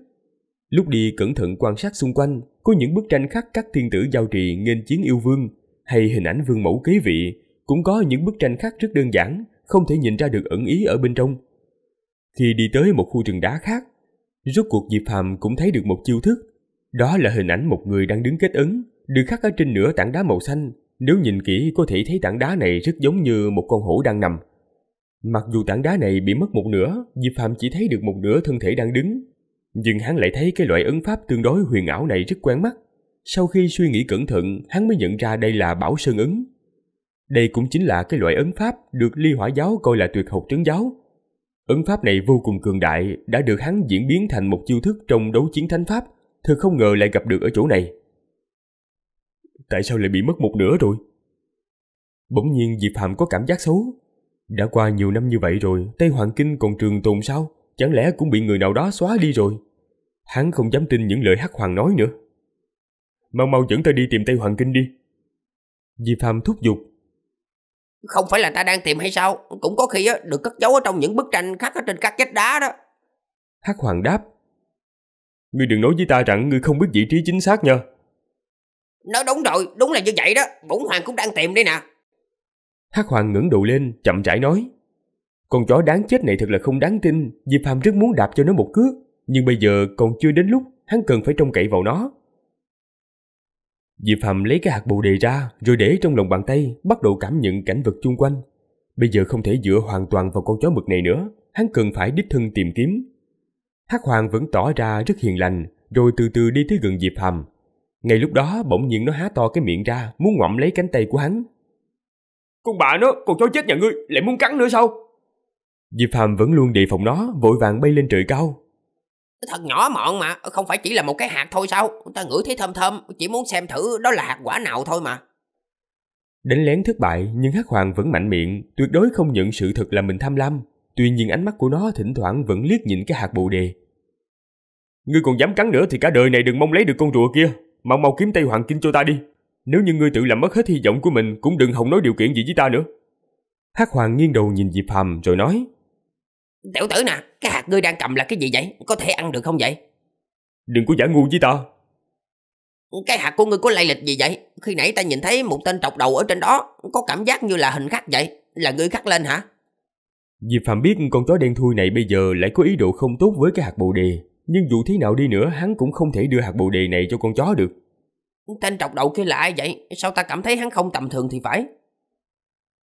Lúc đi cẩn thận quan sát xung quanh, có những bức tranh khắc các thiên tử giao trì nghênh chiến yêu vương, hay hình ảnh vương mẫu kế vị, cũng có những bức tranh khắc rất đơn giản, không thể nhìn ra được ẩn ý ở bên trong. Khi đi tới một khu rừng đá khác, rốt cuộc Diệp Phàm cũng thấy được một chiêu thức, đó là hình ảnh một người đang đứng kết ấn, được khắc ở trên nửa tảng đá màu xanh. Nếu nhìn kỹ có thể thấy tảng đá này rất giống như một con hổ đang nằm. Mặc dù tảng đá này bị mất một nửa, Diệp Phàm chỉ thấy được một nửa thân thể đang đứng, nhưng hắn lại thấy cái loại ấn pháp tương đối huyền ảo này rất quen mắt. Sau khi suy nghĩ cẩn thận, hắn mới nhận ra đây là Bảo Sơn Ấn. Đây cũng chính là cái loại ấn pháp được Ly Hỏa Giáo coi là tuyệt học trấn giáo. Ấn pháp này vô cùng cường đại, đã được hắn diễn biến thành một chiêu thức trong đấu chiến thánh pháp, thật không ngờ lại gặp được ở chỗ này. Tại sao lại bị mất một nửa rồi? Bỗng nhiên Diệp phạm có cảm giác xấu. Đã qua nhiều năm như vậy rồi, Tây Hoàng Kinh còn trường tồn sao? Chẳng lẽ cũng bị người nào đó xóa đi rồi? Hắn không dám tin những lời Hắc Hoàng nói nữa. Mau mau dẫn ta đi tìm Tây Hoàng Kinh đi. Di Phạm thúc giục. Không phải là ta đang tìm hay sao? Cũng có khi á, được cất giấu ở trong những bức tranh khắc ở trên các vách đá đó. Hắc Hoàng đáp. Ngươi đừng nói với ta rằng ngươi không biết vị trí chính xác nha. Nói đúng rồi, đúng là như vậy đó. Bổn Hoàng cũng đang tìm đây nè. Hắc Hoàng ngẩng đầu lên, chậm rãi nói. Con chó đáng chết này thật là không đáng tin, Diệp Phàm rất muốn đạp cho nó một cước nhưng bây giờ còn chưa đến lúc hắn cần phải trông cậy vào nó. Diệp Phạm lấy cái hạt bồ đề ra rồi để trong lòng bàn tay, bắt đầu cảm nhận cảnh vật chung quanh. Bây giờ không thể dựa hoàn toàn vào con chó mực này nữa, hắn cần phải đích thân tìm kiếm. Hắc Hoàng vẫn tỏ ra rất hiền lành, rồi từ từ đi tới gần Diệp Phạm. Ngay lúc đó bỗng nhiên nó há to cái miệng ra, muốn ngậm lấy cánh tay của hắn. Con bà nó, con chó chết nhà ngươi, lại muốn cắn nữa sao? Diệp Phạm vẫn luôn đề phòng nó, vội vàng bay lên trời cao, Thật nhỏ mọn mà, không phải chỉ là một cái hạt thôi sao? Ta ngửi thấy thơm thơm, chỉ muốn xem thử đó là hạt quả nào thôi mà. Đánh lén thất bại nhưng Hắc Hoàng vẫn mạnh miệng, tuyệt đối không nhận sự thật là mình tham lam. Tuy nhiên ánh mắt của nó thỉnh thoảng vẫn liếc nhìn cái hạt bồ đề. Ngươi còn dám cắn nữa thì cả đời này đừng mong lấy được con rùa kia. Mau mau kiếm tay Hoàng Kinh cho ta đi. Nếu như ngươi tự làm mất hết hy vọng của mình cũng đừng hòng nói điều kiện gì với ta nữa. Hắc Hoàng nghiêng đầu nhìn Diệp Hàm rồi nói Tiểu tử nè Cái hạt ngươi đang cầm là cái gì vậy Có thể ăn được không vậy Đừng có giả ngu với ta Cái hạt của ngươi có lai lịch gì vậy Khi nãy ta nhìn thấy một tên trọc đầu ở trên đó Có cảm giác như là hình khắc vậy Là ngươi khắc lên hả Diệp Phạm biết con chó đen thui này bây giờ lại có ý đồ không tốt với cái hạt bồ đề Nhưng dù thế nào đi nữa hắn cũng không thể đưa hạt bồ đề này cho con chó được Tên trọc đầu kia là ai vậy Sao ta cảm thấy hắn không tầm thường thì phải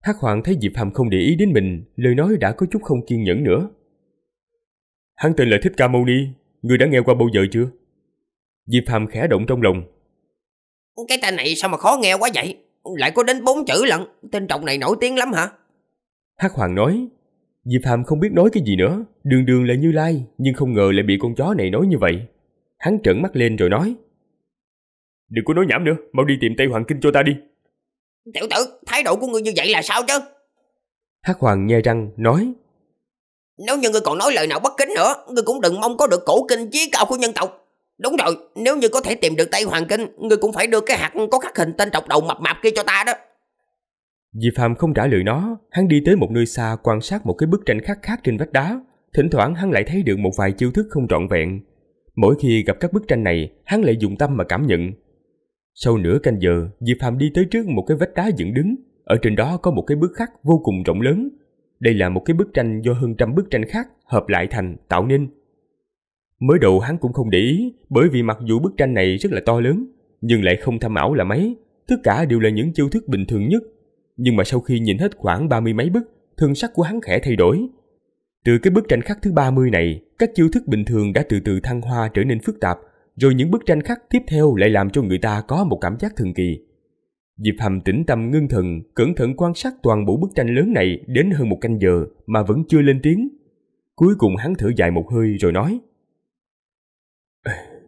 Hắc Hoàng thấy Diệp Hàm không để ý đến mình, lời nói đã có chút không kiên nhẫn nữa. Hắn tên là Thích Ca Mâu Ni, người đã nghe qua bao giờ chưa? Diệp Hàm khẽ động trong lòng. Cái tên này sao mà khó nghe quá vậy? Lại có đến bốn chữ lận, tên trọng này nổi tiếng lắm hả? Hắc Hoàng nói, Diệp Hàm không biết nói cái gì nữa, đường đường là Như Lai, nhưng không ngờ lại bị con chó này nói như vậy. Hắn trợn mắt lên rồi nói. Đừng có nói nhảm nữa, mau đi tìm Tây Hoàng Kinh cho ta đi. Tiểu tử, thái độ của ngươi như vậy là sao chứ? Hắc Hoàng nhai răng, nói Nếu như ngươi còn nói lời nào bất kính nữa, ngươi cũng đừng mong có được cổ kinh chí cao của nhân tộc. Đúng rồi, nếu như có thể tìm được Tây Hoàng Kinh, ngươi cũng phải đưa cái hạt có khắc hình tên trọc đầu mập mạp kia cho ta đó. Diệp Phàm không trả lời nó, hắn đi tới một nơi xa quan sát một cái bức tranh khắc khác trên vách đá. Thỉnh thoảng hắn lại thấy được một vài chiêu thức không trọn vẹn. Mỗi khi gặp các bức tranh này, hắn lại dùng tâm mà cảm nhận, sau nửa canh giờ, Diệp phàm đi tới trước một cái vách đá dựng đứng. Ở trên đó có một cái bức khắc vô cùng rộng lớn. Đây là một cái bức tranh do hơn trăm bức tranh khác hợp lại thành tạo nên. Mới đầu hắn cũng không để ý, bởi vì mặc dù bức tranh này rất là to lớn, nhưng lại không tham ảo là mấy, tất cả đều là những chiêu thức bình thường nhất. Nhưng mà sau khi nhìn hết khoảng ba mươi mấy bức, thân sắc của hắn khẽ thay đổi. Từ cái bức tranh khắc thứ 30 này, các chiêu thức bình thường đã từ từ thăng hoa trở nên phức tạp, rồi những bức tranh khắc tiếp theo lại làm cho người ta có một cảm giác thần kỳ. Diệp Hàm tĩnh tâm ngưng thần, cẩn thận quan sát toàn bộ bức tranh lớn này đến hơn một canh giờ mà vẫn chưa lên tiếng. Cuối cùng hắn thở dài một hơi rồi nói.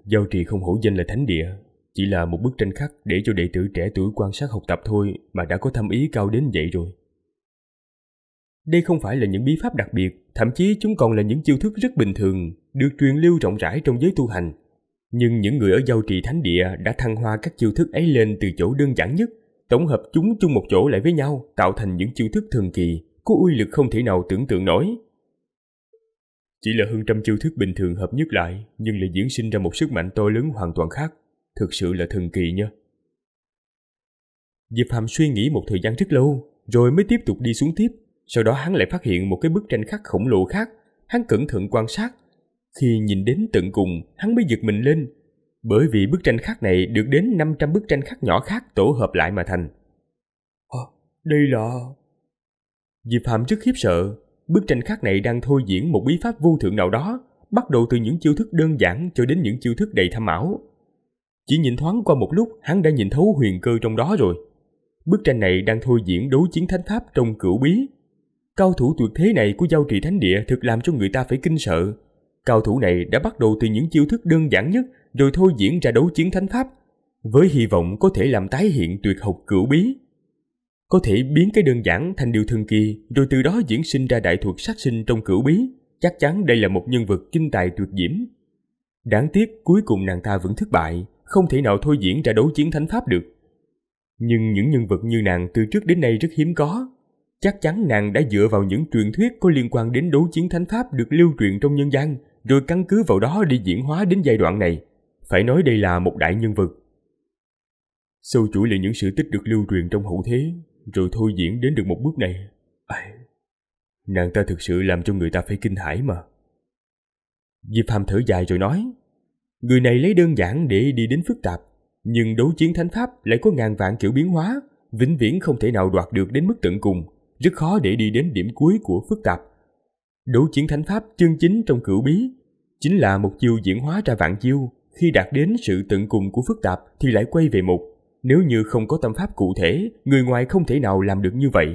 Giao trì không hổ danh là thánh địa, chỉ là một bức tranh khắc để cho đệ tử trẻ tuổi quan sát học tập thôi mà đã có thâm ý cao đến vậy rồi. Đây không phải là những bí pháp đặc biệt, thậm chí chúng còn là những chiêu thức rất bình thường, được truyền lưu rộng rãi trong giới tu hành nhưng những người ở giao trì thánh địa đã thăng hoa các chiêu thức ấy lên từ chỗ đơn giản nhất, tổng hợp chúng chung một chỗ lại với nhau, tạo thành những chiêu thức thần kỳ, có uy lực không thể nào tưởng tượng nổi. Chỉ là hơn trăm chiêu thức bình thường hợp nhất lại, nhưng lại diễn sinh ra một sức mạnh to lớn hoàn toàn khác, thực sự là thần kỳ nha. Diệp Hàm suy nghĩ một thời gian rất lâu, rồi mới tiếp tục đi xuống tiếp. Sau đó hắn lại phát hiện một cái bức tranh khắc khổng lồ khác. Hắn cẩn thận quan sát, khi nhìn đến tận cùng, hắn mới giật mình lên. Bởi vì bức tranh khác này được đến 500 bức tranh khác nhỏ khác tổ hợp lại mà thành. À, đây là... Diệp Phạm rất khiếp sợ, bức tranh khác này đang thôi diễn một bí pháp vô thượng nào đó, bắt đầu từ những chiêu thức đơn giản cho đến những chiêu thức đầy thâm ảo. Chỉ nhìn thoáng qua một lúc, hắn đã nhìn thấu huyền cơ trong đó rồi. Bức tranh này đang thôi diễn đấu chiến thánh pháp trong cửu bí. Cao thủ tuyệt thế này của giao trì thánh địa thực làm cho người ta phải kinh sợ, Cao thủ này đã bắt đầu từ những chiêu thức đơn giản nhất rồi thôi diễn ra đấu chiến thánh pháp, với hy vọng có thể làm tái hiện tuyệt học cửu bí. Có thể biến cái đơn giản thành điều thường kỳ rồi từ đó diễn sinh ra đại thuật sát sinh trong cửu bí, chắc chắn đây là một nhân vật kinh tài tuyệt diễm. Đáng tiếc cuối cùng nàng ta vẫn thất bại, không thể nào thôi diễn ra đấu chiến thánh pháp được. Nhưng những nhân vật như nàng từ trước đến nay rất hiếm có. Chắc chắn nàng đã dựa vào những truyền thuyết có liên quan đến đấu chiến thánh pháp được lưu truyền trong nhân gian rồi căn cứ vào đó đi diễn hóa đến giai đoạn này. Phải nói đây là một đại nhân vật. Sâu chuỗi lại những sự tích được lưu truyền trong hậu thế, rồi thôi diễn đến được một bước này. À, nàng ta thực sự làm cho người ta phải kinh hãi mà. Diệp Hàm thở dài rồi nói, người này lấy đơn giản để đi đến phức tạp, nhưng đấu chiến thánh pháp lại có ngàn vạn kiểu biến hóa, vĩnh viễn không thể nào đoạt được đến mức tận cùng, rất khó để đi đến điểm cuối của phức tạp Đấu chiến thánh pháp chương chính trong cửu bí chính là một chiêu diễn hóa ra vạn chiêu, khi đạt đến sự tận cùng của phức tạp thì lại quay về một. Nếu như không có tâm pháp cụ thể, người ngoài không thể nào làm được như vậy.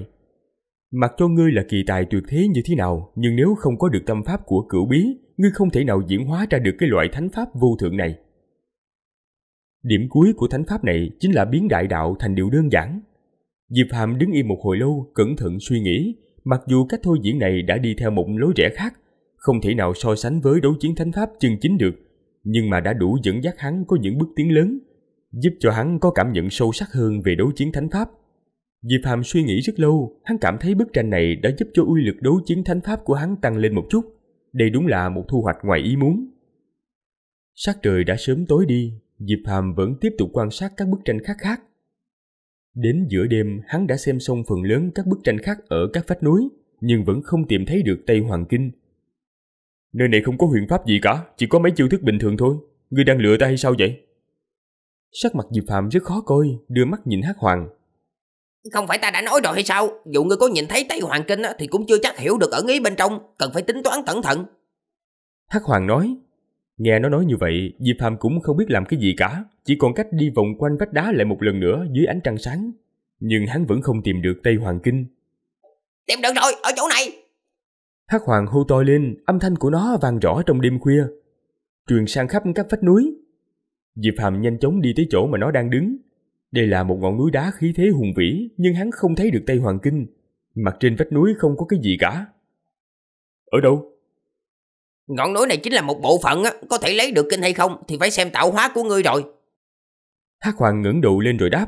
Mặc cho ngươi là kỳ tài tuyệt thế như thế nào, nhưng nếu không có được tâm pháp của cửu bí, ngươi không thể nào diễn hóa ra được cái loại thánh pháp vô thượng này. Điểm cuối của thánh pháp này chính là biến đại đạo thành điều đơn giản. Diệp Hàm đứng im một hồi lâu, cẩn thận suy nghĩ, Mặc dù cách thôi diễn này đã đi theo một lối rẽ khác, không thể nào so sánh với đấu chiến thánh pháp chân chính được, nhưng mà đã đủ dẫn dắt hắn có những bước tiến lớn, giúp cho hắn có cảm nhận sâu sắc hơn về đấu chiến thánh pháp. Diệp Hàm suy nghĩ rất lâu, hắn cảm thấy bức tranh này đã giúp cho uy lực đấu chiến thánh pháp của hắn tăng lên một chút. Đây đúng là một thu hoạch ngoài ý muốn. Sắc trời đã sớm tối đi, Diệp Hàm vẫn tiếp tục quan sát các bức tranh khác khác. Đến giữa đêm, hắn đã xem xong phần lớn các bức tranh khác ở các vách núi, nhưng vẫn không tìm thấy được Tây Hoàng Kinh. Nơi này không có huyền pháp gì cả, chỉ có mấy chiêu thức bình thường thôi. Ngươi đang lựa ta hay sao vậy? Sắc mặt Diệp Phạm rất khó coi, đưa mắt nhìn Hắc Hoàng. Không phải ta đã nói rồi hay sao? Dù ngươi có nhìn thấy Tây Hoàng Kinh thì cũng chưa chắc hiểu được ở ý bên trong, cần phải tính toán cẩn thận. Hắc Hoàng nói, Nghe nó nói như vậy, Diệp Phàm cũng không biết làm cái gì cả, chỉ còn cách đi vòng quanh vách đá lại một lần nữa dưới ánh trăng sáng. Nhưng hắn vẫn không tìm được Tây Hoàng Kinh. Tìm được rồi, ở chỗ này. Hắc Hoàng hô to lên, âm thanh của nó vang rõ trong đêm khuya, truyền sang khắp các vách núi. Diệp Phàm nhanh chóng đi tới chỗ mà nó đang đứng. Đây là một ngọn núi đá khí thế hùng vĩ, nhưng hắn không thấy được Tây Hoàng Kinh. Mặt trên vách núi không có cái gì cả. Ở đâu? Ngọn núi này chính là một bộ phận á, có thể lấy được kinh hay không thì phải xem tạo hóa của ngươi rồi. Hắc Hoàng ngẩng đầu lên rồi đáp.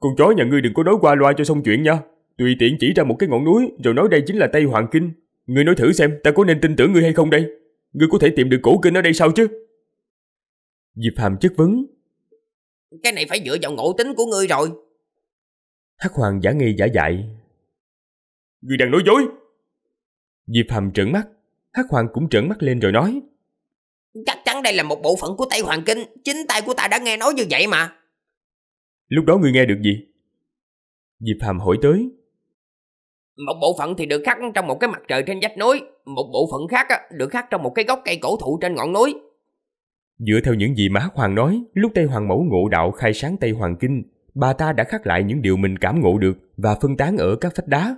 Con chó nhà ngươi đừng có nói qua loa cho xong chuyện nha. Tùy tiện chỉ ra một cái ngọn núi rồi nói đây chính là Tây Hoàng Kinh. Ngươi nói thử xem ta có nên tin tưởng ngươi hay không đây. Ngươi có thể tìm được cổ kinh ở đây sao chứ? Diệp Hàm chất vấn. Cái này phải dựa vào ngộ tính của ngươi rồi. Hắc Hoàng giả nghi giả dại. Ngươi đang nói dối. Diệp Hàm trợn mắt. Hắc Hoàng cũng trợn mắt lên rồi nói. Chắc chắn đây là một bộ phận của Tây Hoàng Kinh, chính tay của ta đã nghe nói như vậy mà. Lúc đó ngươi nghe được gì? Diệp Hàm hỏi tới. Một bộ phận thì được khắc trong một cái mặt trời trên vách núi, một bộ phận khác được khắc trong một cái gốc cây cổ thụ trên ngọn núi. Dựa theo những gì mà Hắc Hoàng nói, lúc Tây Hoàng Mẫu ngộ đạo khai sáng Tây Hoàng Kinh, bà ta đã khắc lại những điều mình cảm ngộ được và phân tán ở các phách đá,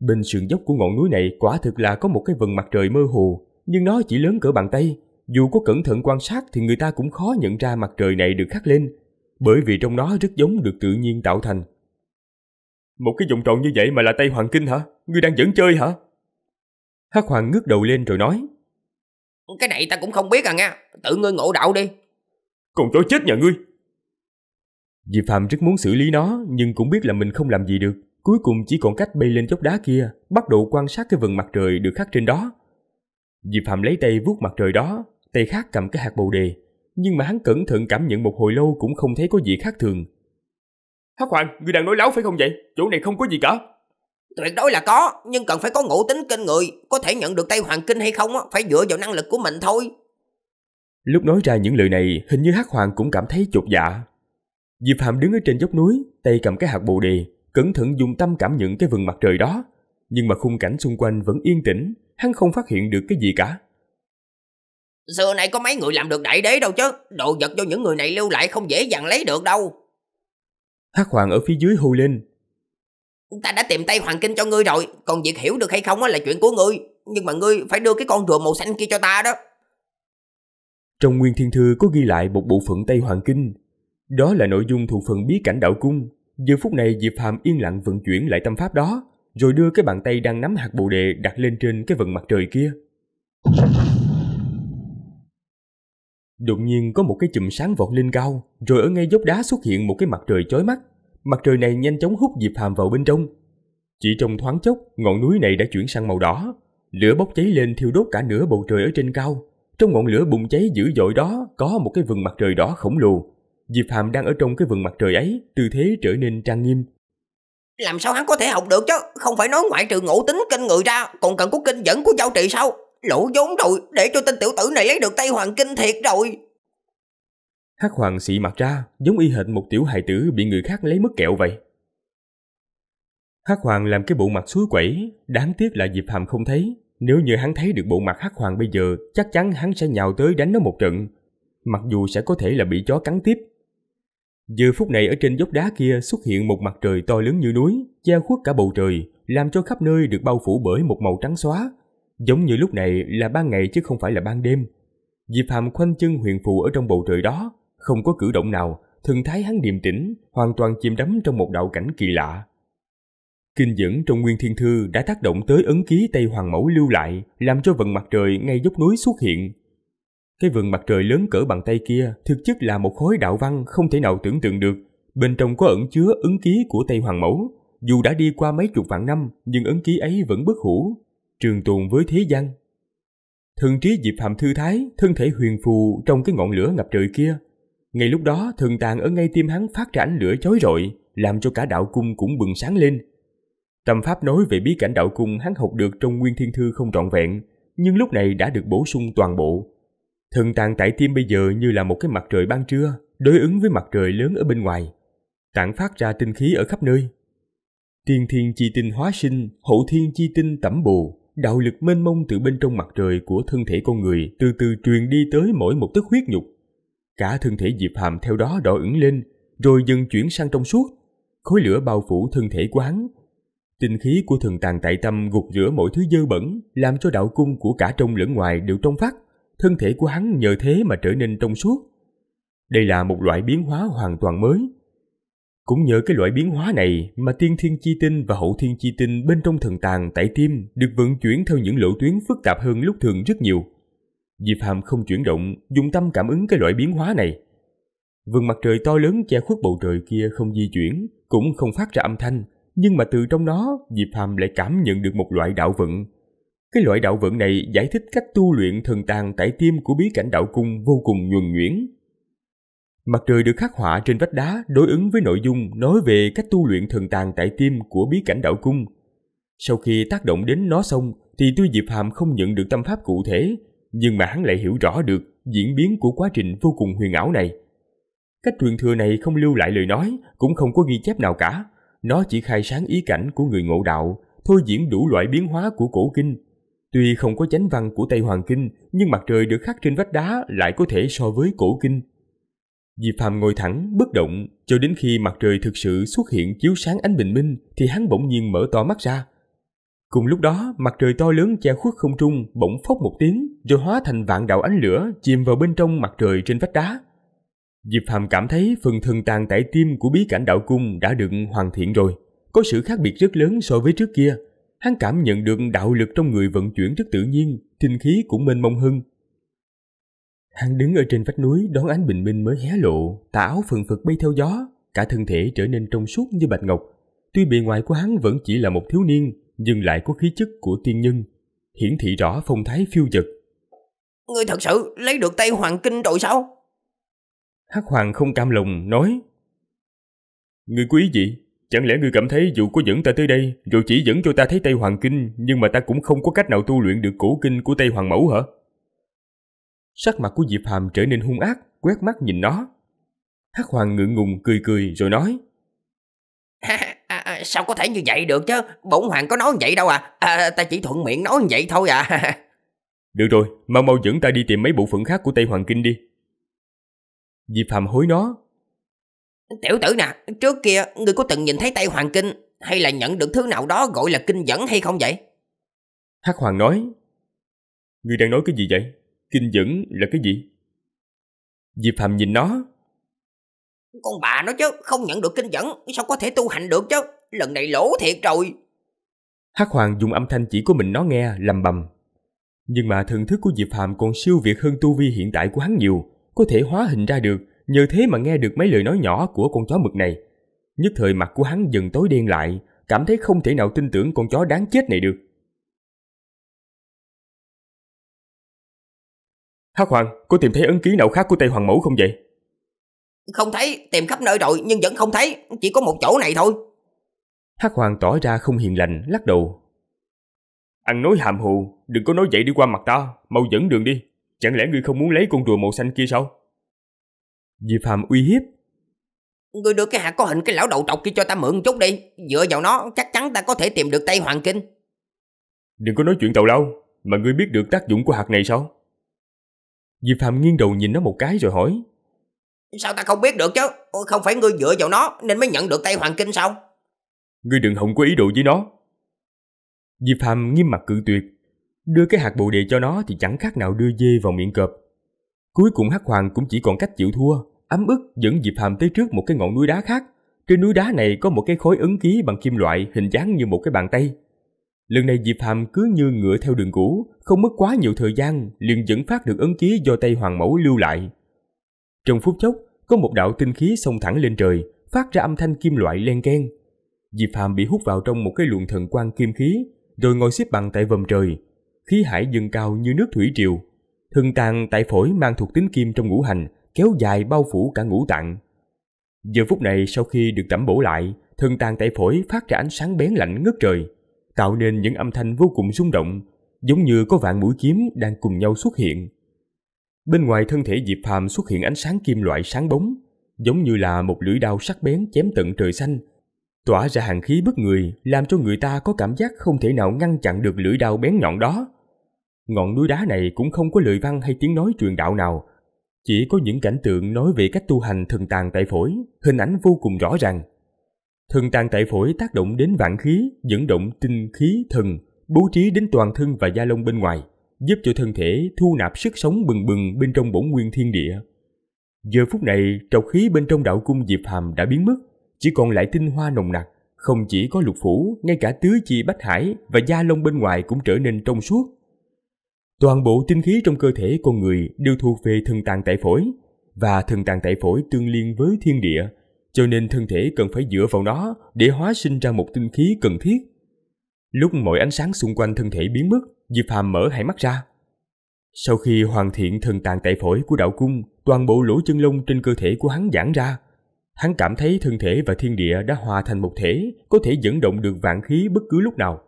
Bên sườn dốc của ngọn núi này quả thực là có một cái vầng mặt trời mơ hồ, nhưng nó chỉ lớn cỡ bàn tay. Dù có cẩn thận quan sát thì người ta cũng khó nhận ra mặt trời này được khắc lên, bởi vì trong nó rất giống được tự nhiên tạo thành. Một cái vòng tròn như vậy mà là tay Hoàng Kinh hả? Ngươi đang dẫn chơi hả? Hắc Hoàng ngước đầu lên rồi nói. Cái này ta cũng không biết à nha, tự ngươi ngộ đạo đi. Còn chối chết nhà ngươi. Diệp Phạm rất muốn xử lý nó nhưng cũng biết là mình không làm gì được. Cuối cùng chỉ còn cách bay lên dốc đá kia, bắt đầu quan sát cái vần mặt trời được khắc trên đó. Diệp Phạm lấy tay vuốt mặt trời đó, tay khác cầm cái hạt bồ đề, nhưng mà hắn cẩn thận cảm nhận một hồi lâu cũng không thấy có gì khác thường. Hắc Hoàng, ngươi đang nói láo phải không vậy? Chỗ này không có gì cả. Tuyệt đối là có, nhưng cần phải có ngộ tính kinh người, có thể nhận được tay Hoàng Kinh hay không á phải dựa vào năng lực của mình thôi. Lúc nói ra những lời này, hình như Hắc Hoàng cũng cảm thấy chột dạ. Diệp Phạm đứng ở trên dốc núi, tay cầm cái hạt bồ đề, cẩn thận dùng tâm cảm nhận cái vầng mặt trời đó, nhưng mà khung cảnh xung quanh vẫn yên tĩnh, hắn không phát hiện được cái gì cả. Xưa này có mấy người làm được đại đế đâu chứ, đồ vật cho những người này lưu lại không dễ dàng lấy được đâu. Hắc Hoàng ở phía dưới hù lên. Ta đã tìm tay Hoàng Kinh cho ngươi rồi, còn việc hiểu được hay không là chuyện của ngươi, nhưng mà ngươi phải đưa cái con rùa màu xanh kia cho ta đó. Trong Nguyên Thiên Thư có ghi lại một bộ phận Tây Hoàng Kinh, đó là nội dung thuộc phần bí cảnh đạo cung. Giờ phút này Diệp Phạm yên lặng vận chuyển lại tâm pháp đó, rồi đưa cái bàn tay đang nắm hạt bồ đề đặt lên trên cái vần mặt trời kia. Đột nhiên có một cái chùm sáng vọt lên cao, rồi ở ngay dốc đá xuất hiện một cái mặt trời chói mắt. Mặt trời này nhanh chóng hút Diệp Hàm vào bên trong. Chỉ trong thoáng chốc, ngọn núi này đã chuyển sang màu đỏ. Lửa bốc cháy lên thiêu đốt cả nửa bầu trời ở trên cao. Trong ngọn lửa bùng cháy dữ dội đó có một cái vừng mặt trời đỏ khổng lồ, Diệp Hàm đang ở trong cái vườn mặt trời ấy, tư thế trở nên trang nghiêm. Làm sao hắn có thể học được chứ, không phải nói ngoại trừ ngộ tính kinh người ra, còn cần có kinh dẫn của giao trị sao? Lỗ vốn rồi, để cho tên tiểu tử này lấy được tay Hoàng Kinh thiệt rồi. Hắc Hoàng xị mặt ra, giống y hệt một tiểu hài tử bị người khác lấy mất kẹo vậy. Hắc Hoàng làm cái bộ mặt suối quẩy, đáng tiếc là Diệp Hàm không thấy. Nếu như hắn thấy được bộ mặt Hắc Hoàng bây giờ, chắc chắn hắn sẽ nhào tới đánh nó một trận. Mặc dù sẽ có thể là bị chó cắn tiếp, Giờ phút này ở trên dốc đá kia xuất hiện một mặt trời to lớn như núi, che khuất cả bầu trời, làm cho khắp nơi được bao phủ bởi một màu trắng xóa. Giống như lúc này là ban ngày chứ không phải là ban đêm. Diệp Hàm khoanh chân huyền phù ở trong bầu trời đó, không có cử động nào, thần thái hắn điềm tĩnh, hoàn toàn chìm đắm trong một đạo cảnh kỳ lạ. Kinh dẫn trong Nguyên Thiên Thư đã tác động tới ấn ký Tây Hoàng Mẫu lưu lại, làm cho vận mặt trời ngay dốc núi xuất hiện, cái vườn mặt trời lớn cỡ bàn tay kia thực chất là một khối đạo văn không thể nào tưởng tượng được. Bên trong có ẩn chứa ấn ký của Tây Hoàng Mẫu. Dù đã đi qua mấy chục vạn năm, nhưng ấn ký ấy vẫn bất hủ, trường tồn với thế gian. Thần trí Diệp Phạm thư thái, thân thể huyền phù trong cái ngọn lửa ngập trời kia. Ngay lúc đó, thần tàn ở ngay tim hắn phát ra ánh lửa chói rọi, làm cho cả đạo cung cũng bừng sáng lên. Tâm pháp nói về bí cảnh đạo cung hắn học được trong nguyên thiên thư không trọn vẹn, nhưng lúc này đã được bổ sung toàn bộ, Thần tạng tại tim bây giờ như là một cái mặt trời ban trưa, đối ứng với mặt trời lớn ở bên ngoài. Tạng phát ra tinh khí ở khắp nơi. Tiên thiên chi tinh hóa sinh, hậu thiên chi tinh tẩm bù, đạo lực mênh mông từ bên trong mặt trời của thân thể con người từ từ truyền đi tới mỗi một tấc huyết nhục. Cả thân thể Diệp Hàm theo đó đỏ ửng lên, rồi dần chuyển sang trong suốt. Khối lửa bao phủ thân thể của hắn. Tinh khí của thần tàng tại tâm gục rửa mọi thứ dơ bẩn, làm cho đạo cung của cả trong lẫn ngoài đều trong phát thân thể của hắn nhờ thế mà trở nên trong suốt. Đây là một loại biến hóa hoàn toàn mới. Cũng nhờ cái loại biến hóa này mà tiên thiên chi tinh và hậu thiên chi tinh bên trong thần tàng tại tim được vận chuyển theo những lỗ tuyến phức tạp hơn lúc thường rất nhiều. Diệp Phạm không chuyển động, dùng tâm cảm ứng cái loại biến hóa này. Vườn mặt trời to lớn che khuất bầu trời kia không di chuyển, cũng không phát ra âm thanh, nhưng mà từ trong nó Diệp Phạm lại cảm nhận được một loại đạo vận cái loại đạo vận này giải thích cách tu luyện thần tàng tại tim của bí cảnh đạo cung vô cùng nhuần nhuyễn. Mặt trời được khắc họa trên vách đá đối ứng với nội dung nói về cách tu luyện thần tàng tại tim của bí cảnh đạo cung. Sau khi tác động đến nó xong thì tuy Diệp Hàm không nhận được tâm pháp cụ thể, nhưng mà hắn lại hiểu rõ được diễn biến của quá trình vô cùng huyền ảo này. Cách truyền thừa này không lưu lại lời nói, cũng không có ghi chép nào cả. Nó chỉ khai sáng ý cảnh của người ngộ đạo, thôi diễn đủ loại biến hóa của cổ kinh Tuy không có chánh văn của Tây Hoàng Kinh, nhưng mặt trời được khắc trên vách đá lại có thể so với cổ kinh. Diệp Phàm ngồi thẳng, bất động, cho đến khi mặt trời thực sự xuất hiện chiếu sáng ánh bình minh thì hắn bỗng nhiên mở to mắt ra. Cùng lúc đó, mặt trời to lớn che khuất không trung bỗng phốc một tiếng rồi hóa thành vạn đạo ánh lửa chìm vào bên trong mặt trời trên vách đá. Diệp Phàm cảm thấy phần thần tàn tại tim của bí cảnh đạo cung đã được hoàn thiện rồi, có sự khác biệt rất lớn so với trước kia – hắn cảm nhận được đạo lực trong người vận chuyển rất tự nhiên, tinh khí cũng mênh mông hơn. Hắn đứng ở trên vách núi đón ánh bình minh mới hé lộ, tà áo phần phật bay theo gió, cả thân thể trở nên trong suốt như bạch ngọc. Tuy bề ngoài của hắn vẫn chỉ là một thiếu niên, nhưng lại có khí chất của tiên nhân, hiển thị rõ phong thái phiêu dật. người thật sự lấy được tay Hoàng Kinh rồi sao? Hắc Hoàng không cam lòng, nói người quý gì? Chẳng lẽ ngươi cảm thấy dù có dẫn ta tới đây, dù chỉ dẫn cho ta thấy Tây Hoàng Kinh, nhưng mà ta cũng không có cách nào tu luyện được cổ kinh của Tây Hoàng Mẫu hả? Sắc mặt của Diệp Hàm trở nên hung ác, quét mắt nhìn nó. Hắc Hoàng ngượng ngùng cười cười rồi nói. <laughs> À, à, sao có thể như vậy được chứ, bổn hoàng có nói vậy đâu à, à ta chỉ thuận miệng nói vậy thôi à. <laughs> được rồi, mau mau dẫn ta đi tìm mấy bộ phận khác của Tây Hoàng Kinh đi. Diệp Hàm hối nó, Tiểu tử nè, trước kia ngươi có từng nhìn thấy tay hoàng kinh hay là nhận được thứ nào đó gọi là kinh dẫn hay không vậy? Hắc hoàng nói, ngươi đang nói cái gì vậy? Kinh dẫn là cái gì? Diệp Hàm nhìn nó. Con bà nó chứ, không nhận được kinh dẫn, sao có thể tu hành được chứ? Lần này lỗ thiệt rồi. Hắc hoàng dùng âm thanh chỉ của mình nó nghe, lầm bầm. Nhưng mà thần thức của Diệp Hàm còn siêu việt hơn tu vi hiện tại của hắn nhiều, có thể hóa hình ra được Nhờ thế mà nghe được mấy lời nói nhỏ của con chó mực này. Nhất thời mặt của hắn dần tối đen lại, cảm thấy không thể nào tin tưởng con chó đáng chết này được. Hắc Hoàng, có tìm thấy ấn ký nào khác của Tây Hoàng Mẫu không vậy? Không thấy, tìm khắp nơi rồi nhưng vẫn không thấy, chỉ có một chỗ này thôi. Hắc Hoàng tỏ ra không hiền lành, lắc đầu. Ăn nói hàm hồ, đừng có nói vậy đi qua mặt ta, mau dẫn đường đi. Chẳng lẽ ngươi không muốn lấy con rùa màu xanh kia sao? Diệp Phạm uy hiếp. Ngươi đưa cái hạt có hình cái lão đầu trọc kia cho ta mượn một chút đi. Dựa vào nó chắc chắn ta có thể tìm được tay Hoàng Kinh. Đừng có nói chuyện tàu lâu. Mà ngươi biết được tác dụng của hạt này sao? Diệp Phạm nghiêng đầu nhìn nó một cái rồi hỏi. Sao ta không biết được chứ? Không phải ngươi dựa vào nó nên mới nhận được tay Hoàng Kinh sao? Ngươi đừng hòng có ý đồ với nó. Diệp Phạm nghiêm mặt cự tuyệt. Đưa cái hạt bồ đề cho nó thì chẳng khác nào đưa dê vào miệng cọp. Cuối cùng Hắc Hoàng cũng chỉ còn cách chịu thua, ấm ức dẫn Diệp Hàm tới trước một cái ngọn núi đá khác. Trên núi đá này có một cái khối ấn ký bằng kim loại hình dáng như một cái bàn tay. Lần này Diệp Hàm cứ như ngựa theo đường cũ, không mất quá nhiều thời gian, liền dẫn phát được ấn ký do tay Hoàng Mẫu lưu lại. Trong phút chốc, có một đạo tinh khí xông thẳng lên trời, phát ra âm thanh kim loại len keng. Diệp Hàm bị hút vào trong một cái luồng thần quang kim khí, rồi ngồi xếp bằng tại vòm trời. Khí hải dâng cao như nước thủy triều, thân tàng tại phổi mang thuộc tính kim trong ngũ hành, kéo dài bao phủ cả ngũ tạng. Giờ phút này sau khi được tẩm bổ lại, thân tàng tại phổi phát ra ánh sáng bén lạnh ngất trời, tạo nên những âm thanh vô cùng rung động, giống như có vạn mũi kiếm đang cùng nhau xuất hiện. Bên ngoài thân thể Diệp Phàm xuất hiện ánh sáng kim loại sáng bóng, giống như là một lưỡi đao sắc bén chém tận trời xanh, tỏa ra hàng khí bức người, làm cho người ta có cảm giác không thể nào ngăn chặn được lưỡi đao bén nhọn đó ngọn núi đá này cũng không có lời văn hay tiếng nói truyền đạo nào. Chỉ có những cảnh tượng nói về cách tu hành thần tàng tại phổi, hình ảnh vô cùng rõ ràng. Thần tàng tại phổi tác động đến vạn khí, dẫn động tinh khí thần, bố trí đến toàn thân và da lông bên ngoài, giúp cho thân thể thu nạp sức sống bừng bừng bên trong bổn nguyên thiên địa. Giờ phút này, trọc khí bên trong đạo cung Diệp Hàm đã biến mất, chỉ còn lại tinh hoa nồng nặc, không chỉ có lục phủ, ngay cả tứ chi bách hải và da lông bên ngoài cũng trở nên trong suốt, Toàn bộ tinh khí trong cơ thể con người đều thuộc về thần tạng tại phổi, và thần tạng tại phổi tương liên với thiên địa, cho nên thân thể cần phải dựa vào nó để hóa sinh ra một tinh khí cần thiết. Lúc mọi ánh sáng xung quanh thân thể biến mất, Diệp Phàm mở hai mắt ra. Sau khi hoàn thiện thần tạng tại phổi của đạo cung, toàn bộ lỗ chân lông trên cơ thể của hắn giãn ra. Hắn cảm thấy thân thể và thiên địa đã hòa thành một thể, có thể dẫn động được vạn khí bất cứ lúc nào.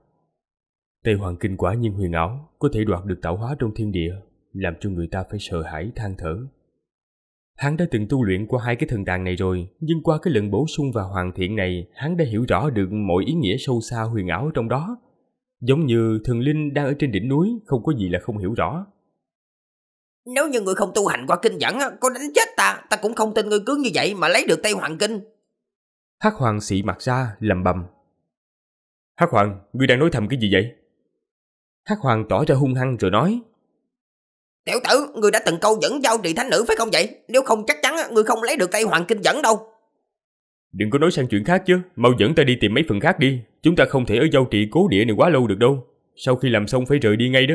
Tây Hoàng Kinh quả nhiên huyền ảo, có thể đoạt được tạo hóa trong thiên địa, làm cho người ta phải sợ hãi than thở. Hắn đã từng tu luyện qua hai cái thần tàng này rồi, nhưng qua cái lần bổ sung và hoàn thiện này, hắn đã hiểu rõ được mọi ý nghĩa sâu xa huyền ảo trong đó. Giống như thần linh đang ở trên đỉnh núi, không có gì là không hiểu rõ. Nếu như người không tu hành qua kinh dẫn, có đánh chết ta, ta cũng không tin ngươi cứ như vậy mà lấy được Tây Hoàng Kinh. Hắc Hoàng xị mặt ra, lầm bầm. Hắc Hoàng, ngươi đang nói thầm cái gì vậy? Hắc Hoàng tỏ ra hung hăng rồi nói Tiểu tử, người đã từng câu dẫn giao trị thánh nữ phải không vậy? Nếu không chắc chắn người không lấy được tay Hoàng Kinh dẫn đâu Đừng có nói sang chuyện khác chứ Mau dẫn ta đi tìm mấy phần khác đi Chúng ta không thể ở giao trị cố địa này quá lâu được đâu Sau khi làm xong phải rời đi ngay đó